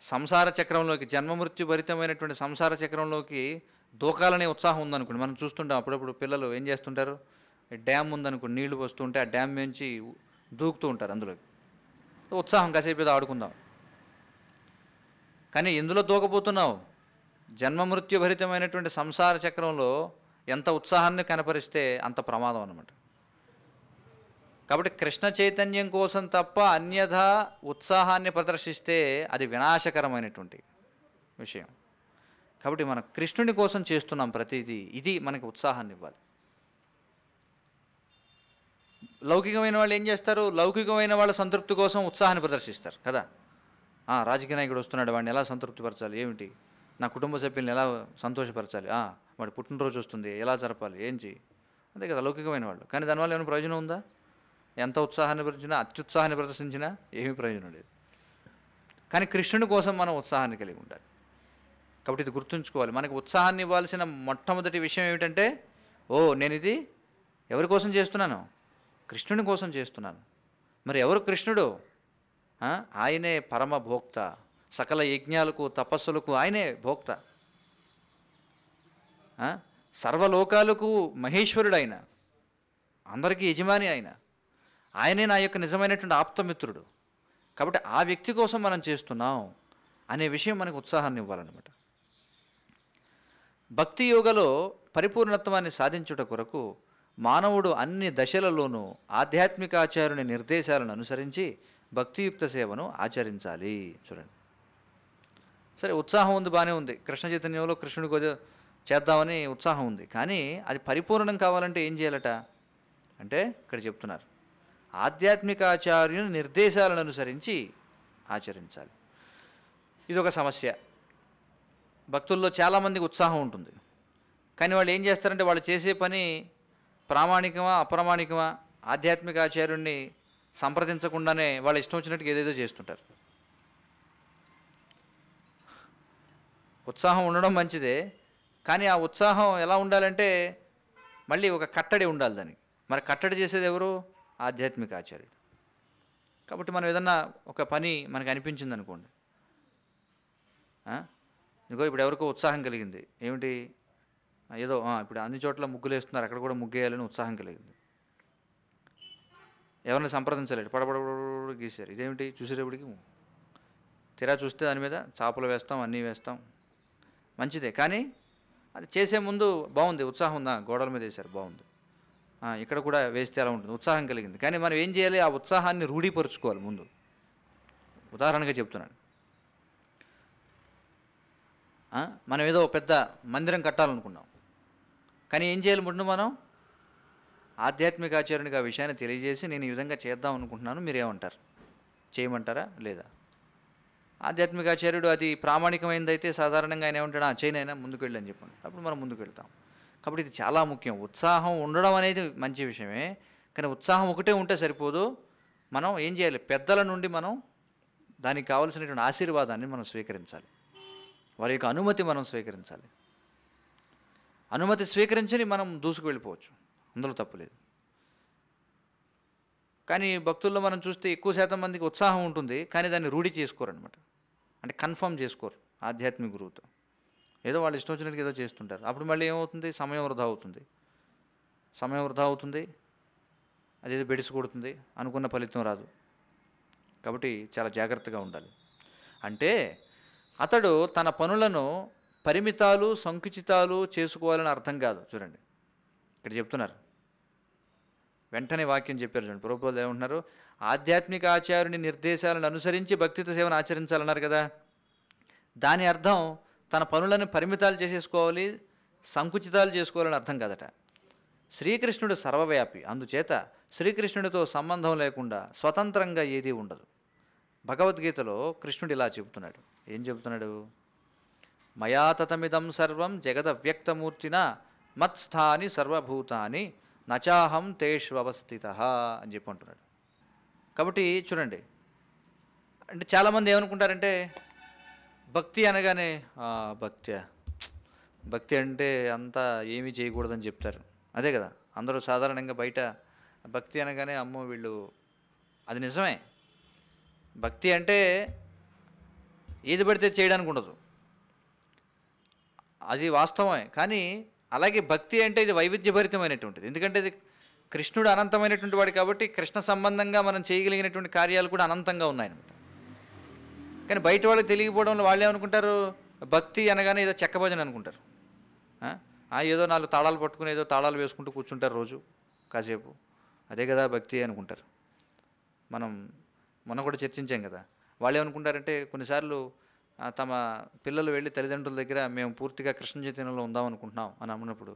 సంసార చక్రంలోకి జన్మమృత్యు భరితమైనటువంటి సంసార చక్రంలోకి దూకాలనే ఉత్సాహం ఉందనుకోండి మనం చూస్తుంటాం అప్పుడప్పుడు పిల్లలు ఏం చేస్తుంటారు డ్యామ్ ఉందనుకోండి నీళ్లు వస్తుంటే ఆ డ్యామ్ నుంచి దూకుతూ ఉంటారు అందులోకి ఉత్సాహం కాసేపు ఏదో ఆడుకుందాం కానీ ఎందులో దూకపోతున్నావు భరితమైనటువంటి సంసార చక్రంలో ఎంత ఉత్సాహాన్ని కనపరిస్తే అంత ప్రమాదం అనమాట కాబట్టి కృష్ణ చైతన్యం కోసం తప్ప అన్యథ ఉత్సాహాన్ని ప్రదర్శిస్తే అది వినాశకరమైనటువంటి విషయం కాబట్టి మనం కృష్ణుని కోసం చేస్తున్నాం ప్రతిదీ ఇది మనకి ఉత్సాహాన్ని ఇవ్వాలి లౌకికమైన వాళ్ళు ఏం చేస్తారు లౌకికమైన వాళ్ళ సంతృప్తి కోసం ఉత్సాహాన్ని ప్రదర్శిస్తారు కదా రాజకీయ నాయకుడు వస్తున్నాడు వాడిని ఎలా సంతృప్తిపరచాలి ఏమిటి నా కుటుంబ సభ్యుల్ని ఎలా సంతోషపరచాలి వాడు పుట్టినరోజు వస్తుంది ఎలా జరపాలి ఏంటి అంతే కదా లౌకికమైన వాళ్ళు కానీ దానివల్ల ఏమైనా ప్రయోజనం ఉందా ఎంత ఉత్సాహాన్ని ప్రదర్శించినా అత్యుత్సాహాన్ని ప్రదర్శించినా ఏమీ ప్రయోజనం లేదు కానీ కృష్ణుని కోసం మనం ఉత్సాహాన్ని కలిగి ఉండాలి కాబట్టి ఇది గుర్తుంచుకోవాలి మనకు ఉత్సాహాన్ని ఇవ్వాల్సిన మొట్టమొదటి విషయం ఏమిటంటే ఓ నేను ఇది ఎవరి కోసం చేస్తున్నాను కృష్ణుని కోసం చేస్తున్నాను మరి ఎవరు కృష్ణుడు ఆయనే పరమ భోక్త సకల యజ్ఞాలకు తపస్సులకు ఆయనే భోక్త సర్వలోకాలకు మహేశ్వరుడు ఆయన అందరికీ యజమాని అయినా ఆయనే నా యొక్క నిజమైనటువంటి ఆప్తమిత్రుడు కాబట్టి ఆ వ్యక్తి కోసం మనం చేస్తున్నాం అనే విషయం మనకు ఉత్సాహాన్ని ఇవ్వాలన్నమాట భక్తి యోగలో పరిపూర్ణత్వాన్ని సాధించుట కొరకు మానవుడు అన్ని దశలలోనూ ఆధ్యాత్మికాచార్యుని నిర్దేశాలను అనుసరించి భక్తియుక్త సేవను ఆచరించాలి చూడండి సరే ఉత్సాహం ఉంది బాగానే ఉంది కృష్ణ చైతన్యంలో కృష్ణుడి చేద్దామని ఉత్సాహం ఉంది కానీ అది పరిపూర్ణం కావాలంటే ఏం చేయాలట అంటే ఇక్కడ చెప్తున్నారు ఆధ్యాత్మిక ఆచార్యుని నిర్దేశాలను అనుసరించి ఆచరించాలి ఇదొక సమస్య భక్తుల్లో చాలామందికి ఉత్సాహం ఉంటుంది కానీ వాళ్ళు ఏం చేస్తారంటే వాళ్ళు చేసే పని ప్రామాణికమా అప్రామాణికమా ఆధ్యాత్మిక ఆచార్యుణ్ణి సంప్రదించకుండానే వాళ్ళు ఇష్టం వచ్చినట్టుగా ఏదేదో చేస్తుంటారు ఉత్సాహం ఉండడం మంచిదే కానీ ఆ ఉత్సాహం ఎలా ఉండాలంటే మళ్ళీ ఒక కట్టడి ఉండాలి దానికి మరి కట్టడి చేసేది ఎవరు ఆధ్యాత్మిక ఆచార్యుడు కాబట్టి మనం ఏదన్నా ఒక పని మనకు అనిపించింది అనుకోండి ఇదిగో ఇప్పుడు ఎవరికో ఉత్సాహం కలిగింది ఏమిటి ఏదో ఇప్పుడు అన్ని చోట్ల ముగ్గులు వేస్తున్నారు అక్కడ కూడా ముగ్గేయాలని ఉత్సాహం కలిగింది ఎవరిని సంప్రదించలేడు పడబడబడ గీశారు ఇదేమిటి చూసేటప్పటికి తీరా చూస్తే దాని మీద చేపలు వేస్తాం అన్నీ వేస్తాం మంచిదే కానీ అది చేసే ముందు బాగుంది ఉత్సాహం ఉందా గోడల మీద వేశారు బాగుంది ఇక్కడ కూడా వేస్ట్ ఎలా ఉంటుంది ఉత్సాహం కలిగింది కానీ మనం ఏం చేయాలి ఆ ఉత్సాహాన్ని రూఢీపరుచుకోవాలి ముందు ఉదాహరణగా చెప్తున్నాను మనం ఏదో పెద్ద మందిరం కట్టాలనుకున్నాం కానీ ఏం చేయాలి ముందు మనం ఆధ్యాత్మిక ఆ విషయాన్ని తెలియజేసి నేను ఈ విధంగా చేద్దాం అనుకుంటున్నాను మీరేమంటారు చేయమంటారా లేదా ఆధ్యాత్మిక ఆచార్యుడు అది ప్రామాణికమైనదైతే సాధారణంగా ఆయన ఏమంటాడు ఆ చేయనైనా ముందుకు వెళ్ళని చెప్పండి అప్పుడు మనం ముందుకు వెళ్తాం కాబట్టి ఇది చాలా ముఖ్యం ఉత్సాహం ఉండడం అనేది మంచి విషయమే కానీ ఉత్సాహం ఒకటే ఉంటే సరిపోదు మనం ఏం చేయాలి పెద్దల నుండి మనం దానికి కావలసినటువంటి ఆశీర్వాదాన్ని మనం స్వీకరించాలి వారి యొక్క అనుమతి మనం స్వీకరించాలి అనుమతి స్వీకరించని మనం దూసుకు వెళ్ళిపోవచ్చు అందులో తప్పులేదు కానీ భక్తుల్లో మనం చూస్తే ఎక్కువ శాతం మందికి ఉత్సాహం ఉంటుంది కానీ దాన్ని రూఢి చేసుకోరు అనమాట అంటే కన్ఫర్మ్ చేసుకోరు ఆధ్యాత్మిక గురువుతో ఏదో వాళ్ళు ఇష్టం వచ్చినట్టుగా ఏదో చేస్తుంటారు అప్పుడు మళ్ళీ ఏమవుతుంది సమయం వృధా అవుతుంది సమయం వృధా అవుతుంది అదేదో బెడిసి కొడుతుంది అనుకున్న ఫలితం రాదు కాబట్టి చాలా జాగ్రత్తగా ఉండాలి అంటే అతడు తన పనులను పరిమితాలు సంకుచితాలు చేసుకోవాలని అర్థం కాదు చూడండి ఇక్కడ చెప్తున్నారు వెంటనే వాక్యం చెప్పారు చూడండి ప్రభుత్వాలు ఏమంటున్నారు ఆధ్యాత్మిక ఆచార్యుని నిర్దేశాలను అనుసరించి భక్తిత సేవను ఆచరించాలన్నారు కదా దాని అర్థం తన పనులను పరిమితాలు చేసేసుకోవాలి సంకుచితాలు చేసుకోవాలని అర్థం కదట శ్రీకృష్ణుడు సర్వవ్యాపి అందుచేత శ్రీకృష్ణుడితో సంబంధం లేకుండా స్వతంత్రంగా ఏదీ ఉండదు భగవద్గీతలో కృష్ణుడు ఇలా చెబుతున్నాడు ఏం చెబుతున్నాడు మయాతతమిదం సర్వం జగద వ్యక్తమూర్తిన మత్స్థాని సర్వభూతాని నచాహం తేష్వస్థిత అని చెప్పి అంటున్నాడు కాబట్టి చూడండి అంటే చాలామంది ఏమనుకుంటారంటే భక్తి అనగానే భక్తి భక్తి అంటే అంతా ఏమీ చేయకూడదని చెప్తారు అదే కదా అందరూ సాధారణంగా బయట భక్తి అనగానే అమ్మో వీళ్ళు అది నిజమే భక్తి అంటే ఏది పడితే చేయడానికి ఉండదు అది వాస్తవమే కానీ అలాగే భక్తి అంటే ఇది వైవిధ్యభరితమైనటువంటిది ఎందుకంటే ఇది కృష్ణుడు అనంతమైనటువంటి వాడు కాబట్టి కృష్ణ సంబంధంగా మనం చేయగలిగినటువంటి కార్యాలు కూడా అనంతంగా ఉన్నాయన్నమాట కానీ బయట వాళ్ళకి తెలియకపోవడం వాళ్ళు ఏమనుకుంటారు భక్తి అనగానే ఏదో చెక్క భజన అనుకుంటారు ఏదో నాలుగు తాళాలు పట్టుకుని ఏదో తాళాలు వేసుకుంటూ కూర్చుంటారు రోజు కాసేపు అదే కదా భక్తి అనుకుంటారు మనం మొన్న కూడా చర్చించాం కదా వాళ్ళు ఏమనుకుంటారంటే కొన్నిసార్లు తమ పిల్లలు వెళ్ళి తల్లిదండ్రుల దగ్గర మేము పూర్తిగా కృష్ణ చైతన్యంలో ఉందాం అనుకుంటున్నాం అని అమ్మినప్పుడు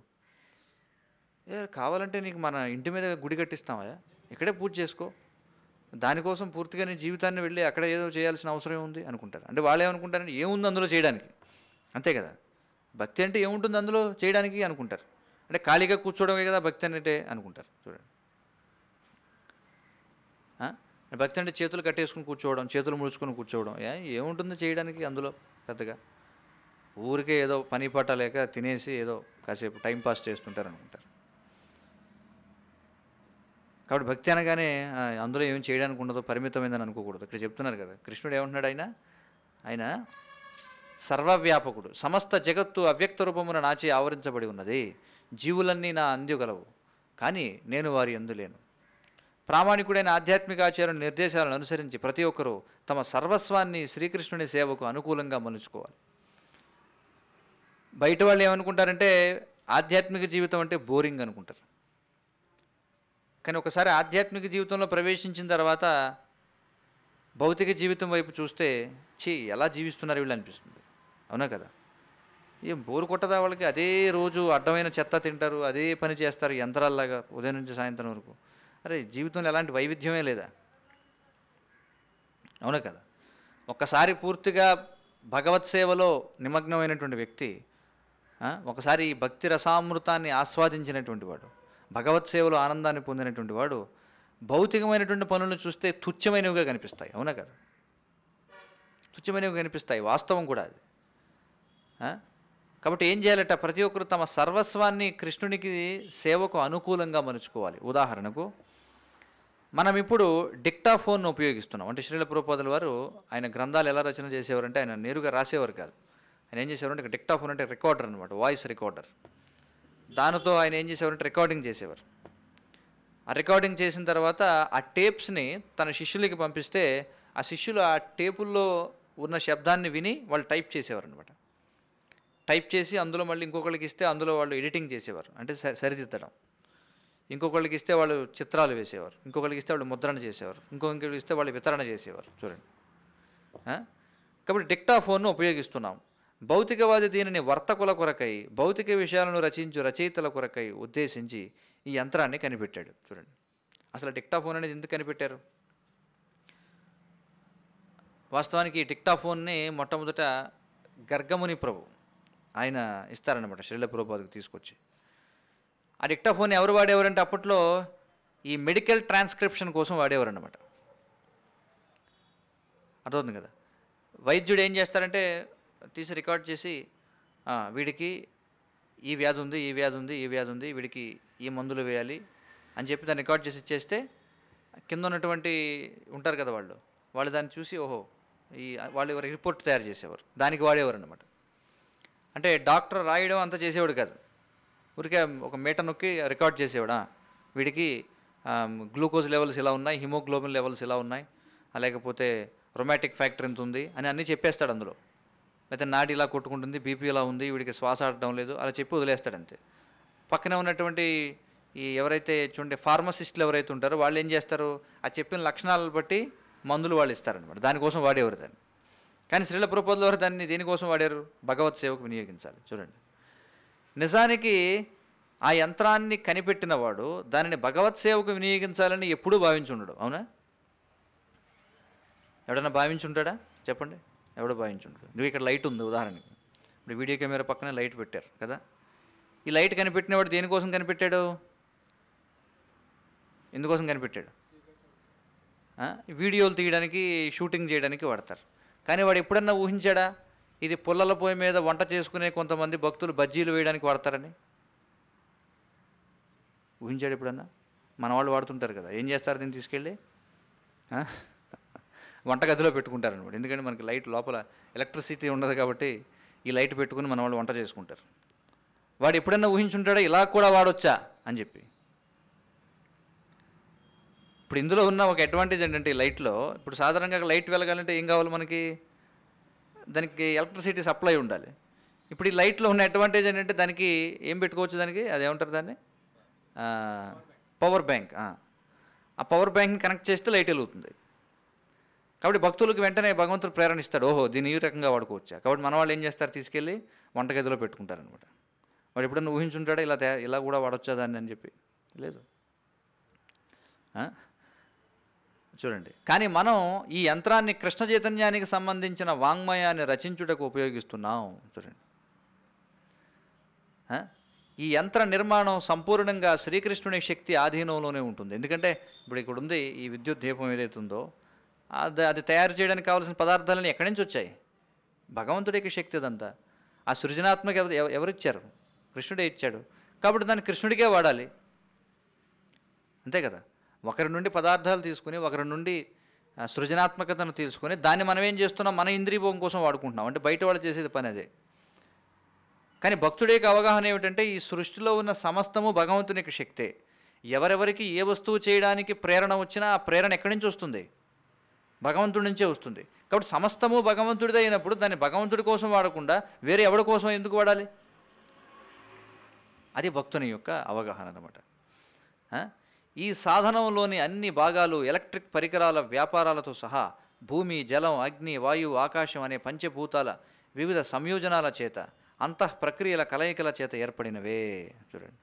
ఏ కావాలంటే నీకు మన ఇంటి మీద గుడి కట్టిస్తామయ్యా ఇక్కడే పూజ చేసుకో దానికోసం పూర్తిగా నేను జీవితాన్ని వెళ్ళి అక్కడ ఏదో చేయాల్సిన అవసరం ఏముంది అనుకుంటారు అంటే వాళ్ళు ఏమనుకుంటారు ఏముంది అందులో చేయడానికి అంతే కదా భక్తి అంటే ఏముంటుంది అందులో చేయడానికి అనుకుంటారు అంటే ఖాళీగా కూర్చోవడమే కదా భక్తి అంటే అనుకుంటారు చూడండి భక్తి అంటే చేతులు కట్టేసుకుని కూర్చోవడం చేతులు ముడుచుకొని కూర్చోవడం ఏముంటుంది చేయడానికి అందులో పెద్దగా ఊరికే ఏదో పని పట్టలేక తినేసి ఏదో కాసేపు టైంపాస్ చేస్తుంటారు అనుకుంటారు కాబట్టి భక్తి అనగానే అందులో ఏం చేయడానికి ఉండదో పరిమితమైందని అనుకోకూడదు ఇక్కడ చెప్తున్నారు కదా కృష్ణుడు ఏమంటున్నాడు ఆయన ఆయన సర్వవ్యాపకుడు సమస్త జగత్తు అవ్యక్త రూపమున నాచి ఆవరించబడి ఉన్నది జీవులన్నీ నా అందుగలవు కానీ నేను వారి అందులేను ప్రామాణికుడైన ఆధ్యాత్మికాచార్యుని నిర్దేశాలను అనుసరించి ప్రతి ఒక్కరూ తమ సర్వస్వాన్ని శ్రీకృష్ణుని సేవకు అనుకూలంగా మలుచుకోవాలి బయట వాళ్ళు ఏమనుకుంటారంటే ఆధ్యాత్మిక జీవితం అంటే బోరింగ్ అనుకుంటారు కానీ ఒకసారి ఆధ్యాత్మిక జీవితంలో ప్రవేశించిన తర్వాత భౌతిక జీవితం వైపు చూస్తే చీ ఎలా జీవిస్తున్నారు వీళ్ళు అనిపిస్తుంది అవునా కదా ఏం బోరు కొట్టదా వాళ్ళకి అదే రోజు అడ్డమైన చెత్త తింటారు అదే పని చేస్తారు యంత్రాల్లాగా ఉదయం నుంచి సాయంత్రం వరకు అరే జీవితంలో ఎలాంటి వైవిధ్యమే లేదా అవునా కదా ఒక్కసారి పూర్తిగా భగవత్ సేవలో నిమగ్నమైనటువంటి వ్యక్తి ఒకసారి ఈ భక్తి రసామృతాన్ని ఆస్వాదించినటువంటి వాడు భగవత్ సేవలో ఆనందాన్ని పొందినటువంటి వాడు భౌతికమైనటువంటి పనులను చూస్తే తుచ్చమైనవిగా కనిపిస్తాయి అవునా కదా తుచ్చమైనవి కనిపిస్తాయి వాస్తవం కూడా అది కాబట్టి ఏం చేయాలట ప్రతి ఒక్కరు తమ సర్వస్వాన్ని కృష్ణునికి సేవకు అనుకూలంగా మలుచుకోవాలి ఉదాహరణకు మనం ఇప్పుడు డిక్టాఫోన్ను ఉపయోగిస్తున్నాం అంటే శ్రీల పురోపాదుల వారు ఆయన గ్రంథాలు ఎలా రచన చేసేవారంటే ఆయన నేరుగా రాసేవారు కాదు ఆయన ఏం చేసేవారంటే డిక్టాఫోన్ అంటే రికార్డర్ అనమాట వాయిస్ రికార్డర్ దానితో ఆయన ఏం చేసేవారంటే రికార్డింగ్ చేసేవారు ఆ రికార్డింగ్ చేసిన తర్వాత ఆ టేప్స్ని తన శిష్యులకి పంపిస్తే ఆ శిష్యులు ఆ టేపుల్లో ఉన్న శబ్దాన్ని విని వాళ్ళు టైప్ చేసేవారు అనమాట టైప్ చేసి అందులో మళ్ళీ ఇంకొకళ్ళకి ఇస్తే అందులో వాళ్ళు ఎడిటింగ్ చేసేవారు అంటే సరిదిద్దడం ఇంకొకళ్ళకి ఇస్తే వాళ్ళు చిత్రాలు వేసేవారు ఇంకొకళ్ళకి ఇస్తే వాళ్ళు ముద్రణ చేసేవారు ఇంకొకరికి ఇస్తే వాళ్ళు వితరణ చేసేవారు చూడండి కాబట్టి డిక్టాఫోన్ను ఉపయోగిస్తున్నాం భౌతికవాది దీనిని వర్తకుల కొరకై భౌతిక విషయాలను రచించు రచయితల కొరకై ఉద్దేశించి ఈ యంత్రాన్ని కనిపెట్టాడు చూడండి అసలు టిక్టాఫోన్ అనేది ఎందుకు కనిపెట్టారు వాస్తవానికి ఈ టిక్టాఫోన్ని మొట్టమొదట గర్గముని ప్రభు ఆయన ఇస్తారనమాట శ్రీల ప్రభుపాదకు తీసుకొచ్చి ఆ డిక్టాఫోన్ ఎవరు వాడేవారంటే అప్పట్లో ఈ మెడికల్ ట్రాన్స్క్రిప్షన్ కోసం వాడేవారు అనమాట అర్థమవుతుంది కదా వైద్యుడు ఏం చేస్తారంటే తీసి రికార్డ్ చేసి వీడికి ఈ వ్యాధి ఉంది ఈ వ్యాధి ఉంది ఈ వ్యాధి ఉంది వీడికి ఈ మందులు వేయాలి అని చెప్పి దాన్ని రికార్డ్ చేసి ఇచ్చేస్తే కింద ఉన్నటువంటి ఉంటారు కదా వాళ్ళు వాళ్ళు దాన్ని చూసి ఓహో ఈ వాళ్ళు ఎవరు రిపోర్ట్ తయారు చేసేవారు దానికి వాడేవారు అనమాట అంటే డాక్టర్ రాయడం అంతా చేసేవాడు కాదు ఊరికే ఒక మీట నొక్కి రికార్డ్ చేసేవాడా వీడికి గ్లూకోజ్ లెవెల్స్ ఇలా ఉన్నాయి హిమోగ్లోబిన్ లెవెల్స్ ఇలా ఉన్నాయి లేకపోతే రొమాటిక్ ఫ్యాక్టర్ ఎంత ఉంది అని అన్నీ చెప్పేస్తాడు అందులో లేకపోతే నాడి ఇలా కొట్టుకుంటుంది బీపీ ఇలా ఉంది వీడికి శ్వాస ఆడటం లేదు అలా చెప్పి వదిలేస్తాడు అంతే పక్కనే ఉన్నటువంటి ఈ ఎవరైతే చూడండి ఫార్మసిస్టులు ఎవరైతే ఉంటారో వాళ్ళు ఏం చేస్తారు ఆ చెప్పిన లక్షణాలను బట్టి మందులు వాళ్ళు ఇస్తారనమాట దానికోసం వాడేవారు దాన్ని కానీ శ్రీల ప్రపోజల్ వారు దాన్ని దేనికోసం వాడారు భగవత్ సేవకు వినియోగించాలి చూడండి నిజానికి ఆ యంత్రాన్ని కనిపెట్టినవాడు దానిని భగవత్ సేవకు వినియోగించాలని ఎప్పుడూ భావించి ఉండడు అవునా ఎవడన్నా భావించి ఉంటాడా చెప్పండి ఎవడో భావించుంటారు నువ్వు ఇక్కడ లైట్ ఉంది ఉదాహరణకి ఇప్పుడు వీడియో కెమెరా పక్కనే లైట్ పెట్టారు కదా ఈ లైట్ కనిపెట్టినవాడు దేనికోసం కనిపెట్టాడు ఎందుకోసం కనిపెట్టాడు వీడియోలు తీయడానికి షూటింగ్ చేయడానికి వాడతారు కానీ వాడు ఎప్పుడన్నా ఊహించాడా ఇది పుల్లల పొయ్యి మీద వంట చేసుకునే కొంతమంది భక్తులు బజ్జీలు వేయడానికి వాడతారని ఊహించాడు ఎప్పుడన్నా మన వాళ్ళు వాడుతుంటారు కదా ఏం చేస్తారు దీన్ని తీసుకెళ్ళి వంటగదిలో పెట్టుకుంటారు అనమాట ఎందుకంటే మనకి లైట్ లోపల ఎలక్ట్రిసిటీ ఉండదు కాబట్టి ఈ లైట్ పెట్టుకుని మన వాళ్ళు వంట చేసుకుంటారు వాడు ఎప్పుడన్నా ఊహించుంటాడా ఇలా కూడా వాడొచ్చా అని చెప్పి ఇప్పుడు ఇందులో ఉన్న ఒక అడ్వాంటేజ్ ఏంటంటే ఈ లైట్లో ఇప్పుడు సాధారణంగా లైట్ వెలగాలంటే ఏం కావాలి మనకి దానికి ఎలక్ట్రిసిటీ సప్లై ఉండాలి ఇప్పుడు ఈ లైట్లో ఉన్న అడ్వాంటేజ్ ఏంటంటే దానికి ఏం పెట్టుకోవచ్చు దానికి అదేమంటారు దాన్ని పవర్ బ్యాంక్ ఆ పవర్ బ్యాంక్ని కనెక్ట్ చేస్తే లైట్ వెలుగుతుంది కాబట్టి భక్తులకు వెంటనే భగవంతుడు ప్రేరణిస్తాడు ఓహో దీన్ని ఈ రకంగా వాడుకోవచ్చా కాబట్టి మన వాళ్ళు ఏం చేస్తారు తీసుకెళ్ళి వంటగదిలో పెట్టుకుంటారనమాట వాడు ఎప్పుడన్నా ఊహించుంటాడో ఇలా ఇలా కూడా వాడొచ్చా దాన్ని అని చెప్పి లేదు చూడండి కానీ మనం ఈ యంత్రాన్ని కృష్ణ చైతన్యానికి సంబంధించిన వాంగ్మయాన్ని రచించుటకు ఉపయోగిస్తున్నాం చూడండి ఈ యంత్ర నిర్మాణం సంపూర్ణంగా శ్రీకృష్ణుని శక్తి ఆధీనంలోనే ఉంటుంది ఎందుకంటే ఇప్పుడు ఇక్కడ ఉంది ఈ విద్యుత్ దీపం ఏదైతుందో అది అది తయారు చేయడానికి కావాల్సిన పదార్థాలని ఎక్కడి నుంచి వచ్చాయి భగవంతుడికి శక్తి అదంతా ఆ సృజనాత్మక ఎవరు ఇచ్చారు కృష్ణుడే ఇచ్చాడు కాబట్టి దాన్ని కృష్ణుడికే వాడాలి అంతే కదా ఒకరి నుండి పదార్థాలు తీసుకుని ఒకరి నుండి సృజనాత్మకతను తీసుకొని దాన్ని మనం ఏం చేస్తున్నాం మన ఇంద్రియభోగం కోసం వాడుకుంటున్నాం అంటే బయట వాళ్ళు చేసేది పని అదే కానీ భక్తుడి యొక్క అవగాహన ఏమిటంటే ఈ సృష్టిలో ఉన్న సమస్తము భగవంతుని యొక్క శక్తే ఎవరెవరికి ఏ వస్తువు చేయడానికి ప్రేరణ వచ్చినా ఆ ప్రేరణ ఎక్కడి నుంచి వస్తుంది భగవంతుడి నుంచే వస్తుంది కాబట్టి సమస్తము భగవంతుడిదే అయినప్పుడు దాన్ని భగవంతుడి కోసం వాడకుండా వేరే ఎవడి కోసం ఎందుకు వాడాలి అది భక్తుని యొక్క అవగాహన అనమాట ఈ సాధనంలోని అన్ని భాగాలు ఎలక్ట్రిక్ పరికరాల వ్యాపారాలతో సహా భూమి జలం అగ్ని వాయువు ఆకాశం అనే పంచభూతాల వివిధ సంయోజనాల చేత అంతః ప్రక్రియల కలయికల చేత ఏర్పడినవే చూడండి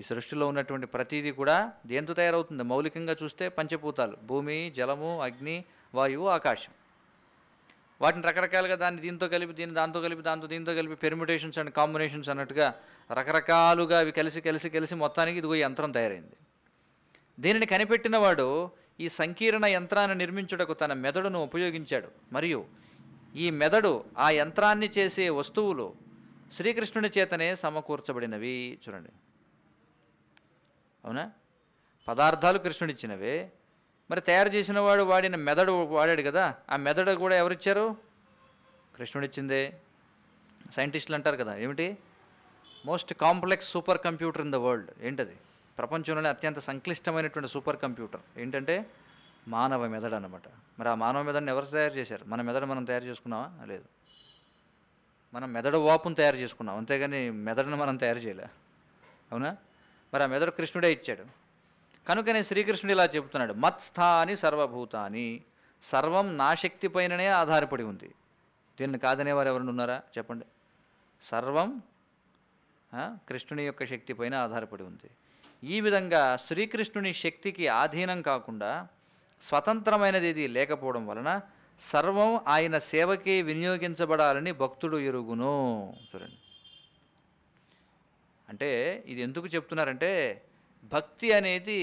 ఈ సృష్టిలో ఉన్నటువంటి ప్రతీదీ కూడా దేంతో తయారవుతుంది మౌలికంగా చూస్తే పంచభూతాలు భూమి జలము అగ్ని వాయువు ఆకాశం వాటిని రకరకాలుగా దాన్ని దీంతో కలిపి దీన్ని దాంతో కలిపి దాంతో దీంతో కలిపి పెర్మిటేషన్స్ అండ్ కాంబినేషన్స్ అన్నట్టుగా రకరకాలుగా అవి కలిసి కలిసి కలిసి మొత్తానికి ఇదిగో యంత్రం తయారైంది దీనిని కనిపెట్టినవాడు ఈ సంకీర్ణ యంత్రాన్ని నిర్మించుటకు తన మెదడును ఉపయోగించాడు మరియు ఈ మెదడు ఆ యంత్రాన్ని చేసే వస్తువులు శ్రీకృష్ణుని చేతనే సమకూర్చబడినవి చూడండి అవునా పదార్థాలు కృష్ణుడిచ్చినవే మరి తయారు చేసిన వాడు వాడిన మెదడు వాడాడు కదా ఆ మెదడు కూడా ఎవరిచ్చారు కృష్ణుడిచ్చిందే సైంటిస్టులు అంటారు కదా ఏమిటి most complex super computer in the world ఏంటది ప్రపంచంలోనే అత్యంత సంక్లిష్టమైనటువంటి సూపర్ కంప్యూటర్ ఏంటంటే మానవ మెదడు అనమాట మరి ఆ మానవ మెదడుని ఎవరు తయారు చేశారు మన మెదడు మనం తయారు చేసుకున్నావా లేదు మనం మెదడు వాపును తయారు చేసుకున్నాం అంతేగాని మెదడును మనం తయారు చేయలే అవునా మరి ఆ మెదడు కృష్ణుడే ఇచ్చాడు కనుకనే శ్రీకృష్ణుడు ఇలా చెబుతున్నాడు మత్స్థాని సర్వభూతాని సర్వం నా శక్తి పైననే ఆధారపడి ఉంది దీన్ని కాదనే వారు ఎవరైనా ఉన్నారా చెప్పండి సర్వం కృష్ణుని యొక్క శక్తి పైన ఆధారపడి ఉంది ఈ విధంగా శ్రీకృష్ణుని శక్తికి ఆధీనం కాకుండా స్వతంత్రమైనది ఇది లేకపోవడం వలన సర్వం ఆయన సేవకే వినియోగించబడాలని భక్తుడు ఎరుగును చూడండి అంటే ఇది ఎందుకు చెప్తున్నారంటే భక్తి అనేది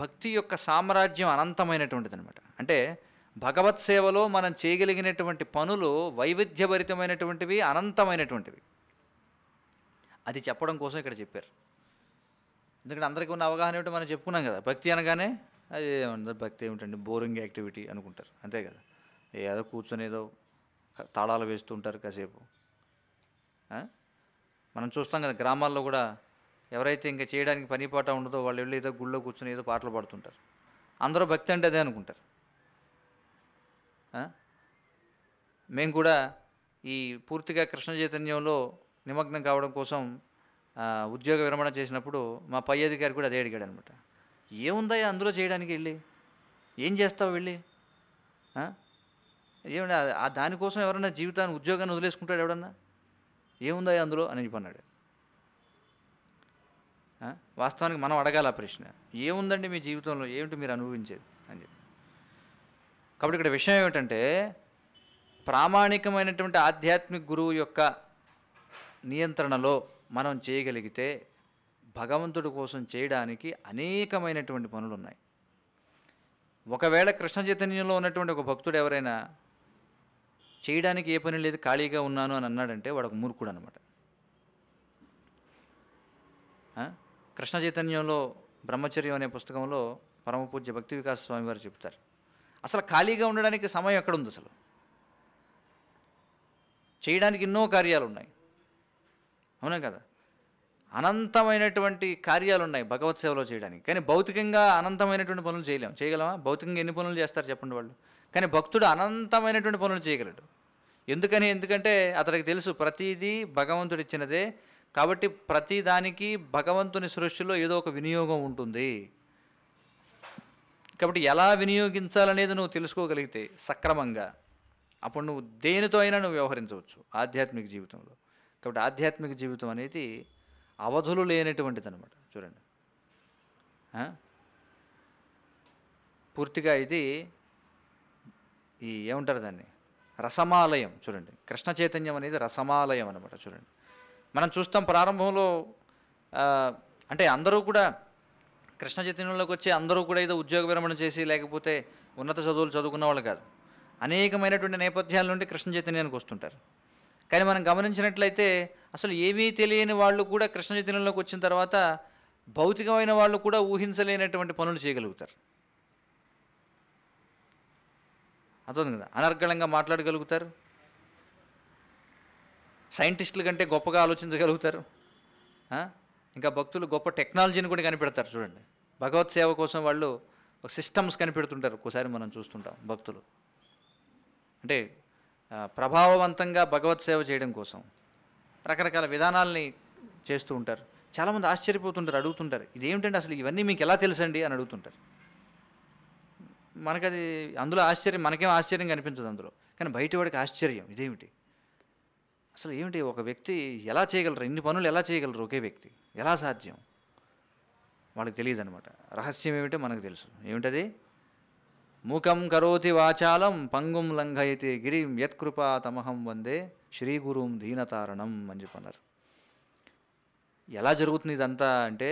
భక్తి యొక్క సామ్రాజ్యం అనంతమైనటువంటిది అనమాట అంటే భగవత్ సేవలో మనం చేయగలిగినటువంటి పనులు వైవిధ్యభరితమైనటువంటివి అనంతమైనటువంటివి అది చెప్పడం కోసం ఇక్కడ చెప్పారు ఎందుకంటే అందరికీ ఉన్న అవగాహన ఏమిటో మనం చెప్పుకున్నాం కదా భక్తి అనగానే అది భక్తి ఏమిటండి బోరింగ్ యాక్టివిటీ అనుకుంటారు అంతే కదా ఏదో కూర్చొని ఏదో తాళాలు వేస్తుంటారు కాసేపు మనం చూస్తాం కదా గ్రామాల్లో కూడా ఎవరైతే ఇంకా చేయడానికి పని పాట ఉండదో వాళ్ళు వెళ్ళి ఏదో గుళ్ళో కూర్చొని ఏదో పాటలు పాడుతుంటారు అందరూ భక్తి అంటే అదే అనుకుంటారు మేము కూడా ఈ పూర్తిగా కృష్ణ చైతన్యంలో నిమగ్నం కావడం కోసం ఉద్యోగ విరమణ చేసినప్పుడు మా పై అధికారి కూడా అదే అడిగాడు అనమాట ఏముందా అందులో చేయడానికి వెళ్ళి ఏం చేస్తావు వెళ్ళి ఏమన్నా దానికోసం ఎవరన్నా జీవితాన్ని ఉద్యోగాన్ని వదిలేసుకుంటాడు ఎవడన్నా ఏముందా అందులో అని చెప్పన్నాడు వాస్తవానికి మనం అడగాల ప్రశ్న ఏముందండి మీ జీవితంలో ఏమిటి మీరు అనుభవించేది అని చెప్పి కాబట్టి ఇక్కడ విషయం ఏమిటంటే ప్రామాణికమైనటువంటి ఆధ్యాత్మిక గురువు యొక్క నియంత్రణలో మనం చేయగలిగితే భగవంతుడి కోసం చేయడానికి అనేకమైనటువంటి పనులు ఉన్నాయి ఒకవేళ కృష్ణ చైతన్యంలో ఉన్నటువంటి ఒక భక్తుడు ఎవరైనా చేయడానికి ఏ పని లేదు ఖాళీగా ఉన్నాను అని అన్నాడంటే వాడు ఒక మూర్ఖుడు అనమాట కృష్ణ చైతన్యంలో బ్రహ్మచర్యం అనే పుస్తకంలో పరమపూజ్య భక్తి వికాస స్వామి వారు చెప్తారు అసలు ఖాళీగా ఉండడానికి సమయం ఎక్కడుంది అసలు చేయడానికి ఎన్నో కార్యాలు ఉన్నాయి అవునా కదా అనంతమైనటువంటి కార్యాలు ఉన్నాయి భగవత్ సేవలో చేయడానికి కానీ భౌతికంగా అనంతమైనటువంటి పనులు చేయలేము చేయగలమా భౌతికంగా ఎన్ని పనులు చేస్తారు చెప్పండి వాళ్ళు కానీ భక్తుడు అనంతమైనటువంటి పనులు చేయగలడు ఎందుకని ఎందుకంటే అతనికి తెలుసు ప్రతిదీ భగవంతుడు ఇచ్చినదే కాబట్టి ప్రతిదానికి భగవంతుని సృష్టిలో ఏదో ఒక వినియోగం ఉంటుంది కాబట్టి ఎలా వినియోగించాలనేది నువ్వు తెలుసుకోగలిగితే సక్రమంగా అప్పుడు నువ్వు దేనితో అయినా నువ్వు వ్యవహరించవచ్చు ఆధ్యాత్మిక జీవితంలో కాబట్టి ఆధ్యాత్మిక జీవితం అనేది అవధులు లేనటువంటిది అనమాట చూడండి పూర్తిగా ఇది ఈ ఏముంటారు దాన్ని రసమాలయం చూడండి కృష్ణ చైతన్యం అనేది రసమాలయం అనమాట చూడండి మనం చూస్తాం ప్రారంభంలో అంటే అందరూ కూడా కృష్ణ చైతన్యంలోకి వచ్చి అందరూ కూడా ఏదో ఉద్యోగ విరమణ చేసి లేకపోతే ఉన్నత చదువులు చదువుకున్న వాళ్ళు కాదు అనేకమైనటువంటి నేపథ్యాల నుండి కృష్ణ చైతన్యానికి వస్తుంటారు కానీ మనం గమనించినట్లయితే అసలు ఏమీ తెలియని వాళ్ళు కూడా కృష్ణ చైతన్యంలోకి వచ్చిన తర్వాత భౌతికమైన వాళ్ళు కూడా ఊహించలేనటువంటి పనులు చేయగలుగుతారు అర్థం కదా అనర్గళంగా మాట్లాడగలుగుతారు సైంటిస్టుల కంటే గొప్పగా ఆలోచించగలుగుతారు ఇంకా భక్తులు గొప్ప టెక్నాలజీని కూడా కనిపెడతారు చూడండి భగవత్ సేవ కోసం వాళ్ళు ఒక సిస్టమ్స్ కనిపెడుతుంటారు ఒకసారి మనం చూస్తుంటాం భక్తులు అంటే ప్రభావవంతంగా భగవత్ సేవ చేయడం కోసం రకరకాల విధానాలని చేస్తూ ఉంటారు చాలామంది ఆశ్చర్యపోతుంటారు అడుగుతుంటారు ఇదేమిటంటే అసలు ఇవన్నీ మీకు ఎలా తెలుసండి అని అడుగుతుంటారు మనకది అందులో ఆశ్చర్యం మనకేం ఆశ్చర్యం కనిపించదు అందులో కానీ బయటవాడికి ఆశ్చర్యం ఇదేమిటి అసలు ఏమిటి ఒక వ్యక్తి ఎలా చేయగలరు ఇన్ని పనులు ఎలా చేయగలరు ఒకే వ్యక్తి ఎలా సాధ్యం వాళ్ళకి తెలియదు అనమాట రహస్యం ఏమిటో మనకు తెలుసు ఏమిటది ముఖం కరోతి వాచాలం పంగుం లంఘయతే గిరిం యత్కృపా తమహం వందే శ్రీగురుం దీనతారణం అని చెప్పన్నారు ఎలా జరుగుతుంది ఇదంతా అంటే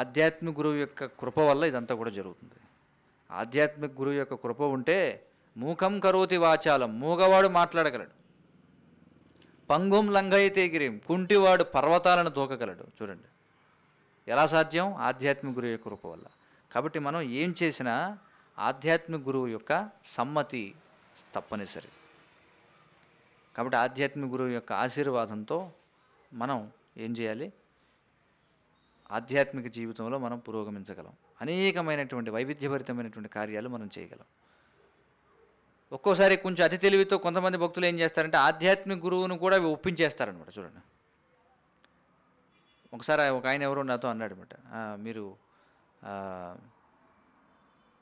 ఆధ్యాత్మిక గురువు యొక్క కృప వల్ల ఇదంతా కూడా జరుగుతుంది ఆధ్యాత్మిక గురువు యొక్క కృప ఉంటే మూకం కరోతి వాచాలం మూగవాడు మాట్లాడగలడు పంగుం లంఘయితే గిరిం కుంటివాడు పర్వతాలను దూకగలడు చూడండి ఎలా సాధ్యం ఆధ్యాత్మిక గురువు యొక్క కృప వల్ల కాబట్టి మనం ఏం చేసినా ఆధ్యాత్మిక గురువు యొక్క సమ్మతి తప్పనిసరి కాబట్టి ఆధ్యాత్మిక గురువు యొక్క ఆశీర్వాదంతో మనం ఏం చేయాలి ఆధ్యాత్మిక జీవితంలో మనం పురోగమించగలం అనేకమైనటువంటి వైవిధ్యభరితమైనటువంటి కార్యాలు మనం చేయగలం ఒక్కోసారి కొంచెం అతి తెలివితో కొంతమంది భక్తులు ఏం చేస్తారంటే ఆధ్యాత్మిక గురువును కూడా అవి ఒప్పించేస్తారనమాట చూడండి ఒకసారి ఒక ఆయన ఎవరో నాతో అన్నాడు అనమాట మీరు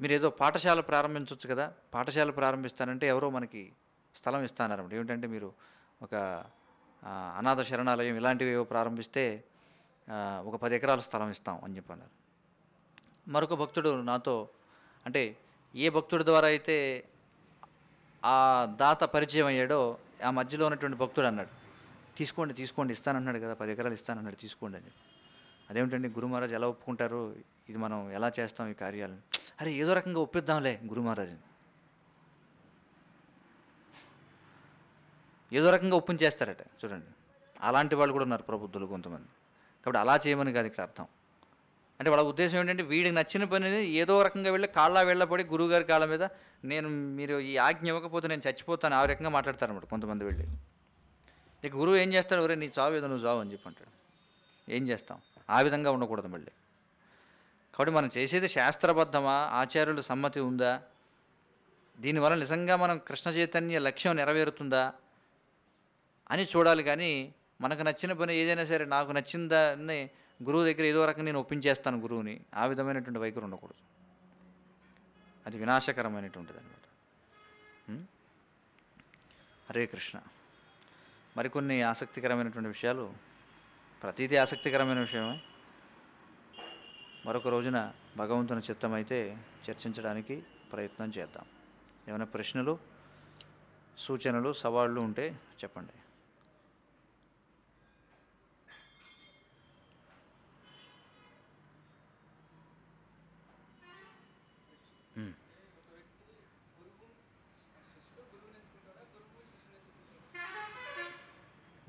మీరు ఏదో పాఠశాల ప్రారంభించవచ్చు కదా పాఠశాల ప్రారంభిస్తానంటే ఎవరో మనకి స్థలం ఇస్తానన్నమాట ఏమిటంటే మీరు ఒక అనాథ శరణాలయం ఇలాంటివి ఏవో ప్రారంభిస్తే ఒక పది ఎకరాల స్థలం ఇస్తాం అని చెప్పన్నారు మరొక భక్తుడు నాతో అంటే ఏ భక్తుడి ద్వారా అయితే ఆ దాత పరిచయం అయ్యాడో ఆ మధ్యలో ఉన్నటువంటి భక్తుడు అన్నాడు తీసుకోండి తీసుకోండి ఇస్తానన్నాడు కదా పది ఎకరాలు ఇస్తానన్నాడు తీసుకోండి అని అదేమిటండి గురుమహారాజ్ ఎలా ఒప్పుకుంటారు ఇది మనం ఎలా చేస్తాం ఈ కార్యాలను అరే ఏదో రకంగా ఒప్పిద్దాంలే గురుమహారాజ్ని ఏదో రకంగా ఒప్పించేస్తారట చూడండి అలాంటి వాళ్ళు కూడా ఉన్నారు ప్రబుద్ధులు కొంతమంది కాబట్టి అలా చేయమని కాదు ఇక్కడ అర్థం అంటే వాళ్ళ ఉద్దేశం ఏంటంటే వీడికి నచ్చిన పని ఏదో రకంగా వెళ్ళి కాళ్ళ వెళ్ళబడి గురువుగారి కాళ్ళ మీద నేను మీరు ఈ ఆజ్ఞ ఇవ్వకపోతే నేను చచ్చిపోతాను ఆ రకంగా మాట్లాడతాను అనమాట కొంతమంది వెళ్ళి నీకు గురువు ఏం చేస్తాడు ఒరే నీ చావు ఏదో నువ్వు చావు అని చెప్పి అంటాడు ఏం చేస్తాం ఆ విధంగా ఉండకూడదు మళ్ళీ కాబట్టి మనం చేసేది శాస్త్రబద్ధమా ఆచార్యుల సమ్మతి ఉందా దీనివల్ల నిజంగా మనం కృష్ణ చైతన్య లక్ష్యం నెరవేరుతుందా అని చూడాలి కానీ మనకు నచ్చిన పని ఏదైనా సరే నాకు నచ్చిన దాన్ని గురువు దగ్గర ఏదో రకంగా నేను ఒప్పించేస్తాను గురువుని ఆ విధమైనటువంటి వైఖరి ఉండకూడదు అది వినాశకరమైనటువంటిది అనమాట హరే కృష్ణ మరికొన్ని ఆసక్తికరమైనటువంటి విషయాలు ప్రతీది ఆసక్తికరమైన విషయమే మరొక రోజున భగవంతుని చిత్తమైతే చర్చించడానికి ప్రయత్నం చేద్దాం ఏమైనా ప్రశ్నలు సూచనలు సవాళ్ళు ఉంటే చెప్పండి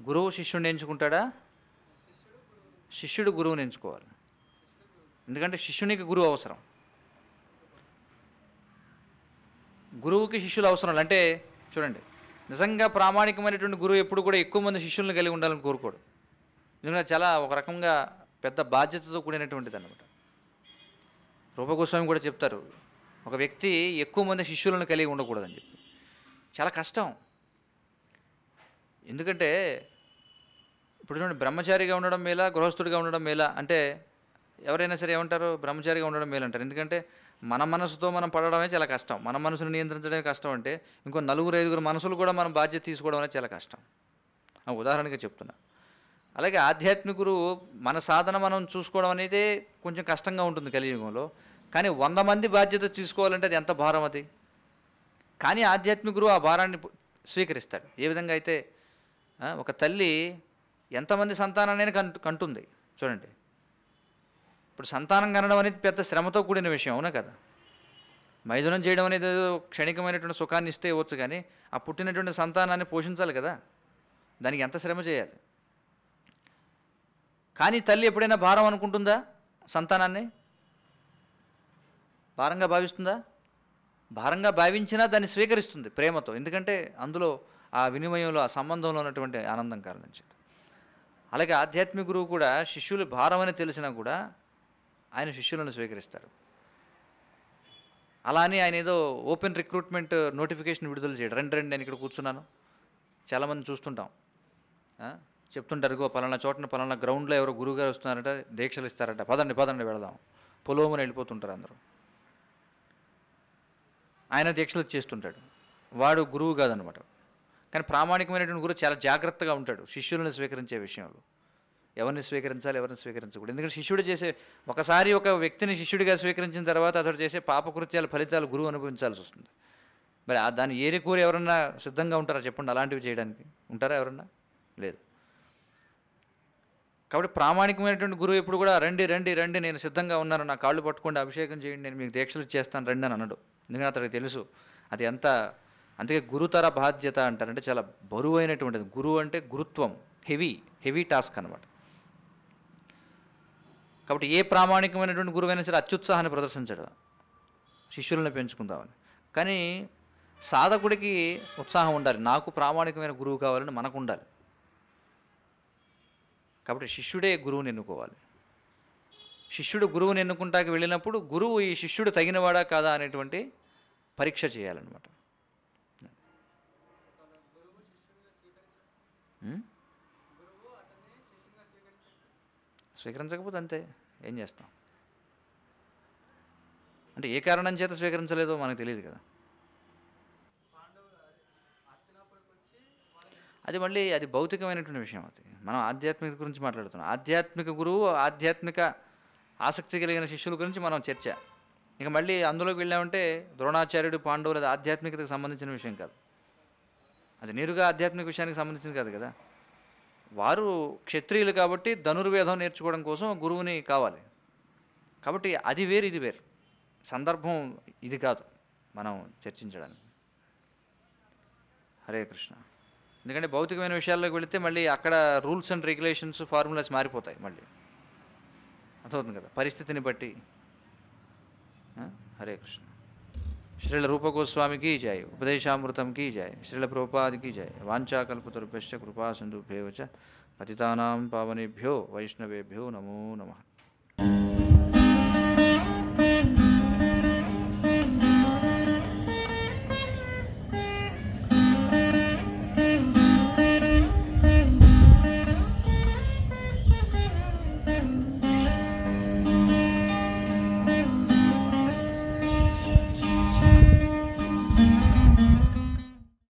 గురువు శిష్యుడిని ఎంచుకుంటాడా శిష్యుడు గురువుని ఎంచుకోవాలి ఎందుకంటే శిష్యునికి గురువు అవసరం గురువుకి శిష్యులు అవసరం అంటే చూడండి నిజంగా ప్రామాణికమైనటువంటి గురువు ఎప్పుడు కూడా ఎక్కువ మంది శిష్యులను కలిగి ఉండాలని కోరుకోడు ఎందుకంటే చాలా ఒక రకంగా పెద్ద బాధ్యతతో కూడినటువంటిది అనమాట రూపగోస్వామి కూడా చెప్తారు ఒక వ్యక్తి ఎక్కువ మంది శిష్యులను కలిగి ఉండకూడదని చెప్పి చాలా కష్టం ఎందుకంటే ఇప్పుడు చూడండి బ్రహ్మచారిగా ఉండడం మేలా గృహస్థుడిగా ఉండడం మేలా అంటే ఎవరైనా సరే ఏమంటారు బ్రహ్మచారిగా ఉండడం మేలు అంటారు ఎందుకంటే మన మనసుతో మనం పడడమే చాలా కష్టం మన మనసును నియంత్రించడమే కష్టం అంటే ఇంకో నలుగురు ఐదుగురు మనసులు కూడా మనం బాధ్యత తీసుకోవడం అనేది చాలా కష్టం ఉదాహరణగా చెప్తున్నా అలాగే ఆధ్యాత్మిక గురువు మన సాధన మనం చూసుకోవడం అనేది కొంచెం కష్టంగా ఉంటుంది కలియుగంలో కానీ వంద మంది బాధ్యత తీసుకోవాలంటే అది ఎంత భారం అది కానీ ఆధ్యాత్మిక గురువు ఆ భారాన్ని స్వీకరిస్తాడు ఏ విధంగా అయితే ఒక తల్లి ఎంతమంది సంతానాన్ని కంటుంది చూడండి ఇప్పుడు సంతానం కనడం అనేది పెద్ద శ్రమతో కూడిన విషయం అవునా కదా మైదనం చేయడం అనేది క్షణికమైనటువంటి సుఖాన్ని ఇస్తే ఇవ్వచ్చు కానీ ఆ పుట్టినటువంటి సంతానాన్ని పోషించాలి కదా దానికి ఎంత శ్రమ చేయాలి కానీ తల్లి ఎప్పుడైనా భారం అనుకుంటుందా సంతానాన్ని భారంగా భావిస్తుందా భారంగా భావించినా దాన్ని స్వీకరిస్తుంది ప్రేమతో ఎందుకంటే అందులో ఆ వినిమయంలో ఆ సంబంధంలో ఉన్నటువంటి ఆనందం కారణం చేత అలాగే ఆధ్యాత్మిక గురువు కూడా శిష్యులు భారమని తెలిసినా కూడా ఆయన శిష్యులను స్వీకరిస్తారు అలా అని ఆయన ఏదో ఓపెన్ రిక్రూట్మెంట్ నోటిఫికేషన్ విడుదల చేయడు రెండు రెండు నేను ఇక్కడ కూర్చున్నాను చాలామంది చూస్తుంటాం చెప్తుంటారు గో పలానా చోట పలానా గ్రౌండ్లో ఎవరో గురువుగారు వస్తున్నారంట దీక్షలు ఇస్తారంట పదండి పదండి వెళదాం పొలోమని వెళ్ళిపోతుంటారు అందరూ ఆయన దీక్షలు చేస్తుంటాడు వాడు గురువు కాదనమాట కానీ ప్రామాణికమైనటువంటి గురువు చాలా జాగ్రత్తగా ఉంటాడు శిష్యులను స్వీకరించే విషయంలో ఎవరిని స్వీకరించాలి ఎవరిని స్వీకరించకూడదు ఎందుకంటే శిష్యుడు చేసే ఒకసారి ఒక వ్యక్తిని శిష్యుడిగా స్వీకరించిన తర్వాత అతడు చేసే పాపకృత్యాల ఫలితాలు గురువు అనుభవించాల్సి వస్తుంది మరి దాన్ని ఏరి కూర ఎవరన్నా సిద్ధంగా ఉంటారా చెప్పండి అలాంటివి చేయడానికి ఉంటారా ఎవరన్నా లేదు కాబట్టి ప్రామాణికమైనటువంటి గురువు ఎప్పుడు కూడా రండి రండి రండి నేను సిద్ధంగా ఉన్నాను నా కాళ్ళు పట్టుకోండి అభిషేకం చేయండి నేను మీకు దీక్షలు చేస్తాను రండి అని అనడు ఎందుకంటే అతడికి తెలుసు అది ఎంత అందుకే గురుతర బాధ్యత అంటారంటే చాలా బరువైనటువంటిది గురువు అంటే గురుత్వం హెవీ హెవీ టాస్క్ అనమాట కాబట్టి ఏ ప్రామాణికమైనటువంటి గురువైనా సరే అత్యుత్సాహాన్ని ప్రదర్శించడం శిష్యులను పెంచుకుందామని కానీ సాధకుడికి ఉత్సాహం ఉండాలి నాకు ప్రామాణికమైన గురువు కావాలని మనకు ఉండాలి కాబట్టి శిష్యుడే గురువుని ఎన్నుకోవాలి శిష్యుడు గురువుని ఎన్నుకుంటాకి వెళ్ళినప్పుడు గురువు ఈ శిష్యుడు తగినవాడా కాదా అనేటువంటి పరీక్ష చేయాలన్నమాట స్వీకరించకపోతే అంతే ఏం చేస్తాం అంటే ఏ కారణం చేత స్వీకరించలేదో మనకు తెలియదు కదా అది మళ్ళీ అది భౌతికమైనటువంటి విషయం అది మనం ఆధ్యాత్మిక గురించి మాట్లాడుతున్నాం ఆధ్యాత్మిక గురువు ఆధ్యాత్మిక ఆసక్తి కలిగిన శిష్యుల గురించి మనం చర్చ ఇక మళ్ళీ అందులోకి వెళ్ళామంటే ద్రోణాచార్యుడు పాండవులు అది ఆధ్యాత్మికతకు సంబంధించిన విషయం కాదు అది నేరుగా ఆధ్యాత్మిక విషయానికి సంబంధించింది కాదు కదా వారు క్షత్రియులు కాబట్టి ధనుర్వేదం నేర్చుకోవడం కోసం గురువుని కావాలి కాబట్టి అది వేరు ఇది వేరు సందర్భం ఇది కాదు మనం చర్చించడానికి హరే కృష్ణ ఎందుకంటే భౌతికమైన విషయాల్లోకి వెళితే మళ్ళీ అక్కడ రూల్స్ అండ్ రెగ్యులేషన్స్ ఫార్ములాస్ మారిపోతాయి మళ్ళీ అర్థమవుతుంది కదా పరిస్థితిని బట్టి హరే కృష్ణ श्रील रूप गोस्वामी की जाए उपदेशामृतम की जाए श्रील प्रोपाद की जाय वांछा कल्पतरुभ्य कृपा सिंधुभ्यो च पावनेभ्यो वैष्णवेभ्यो नमो नमः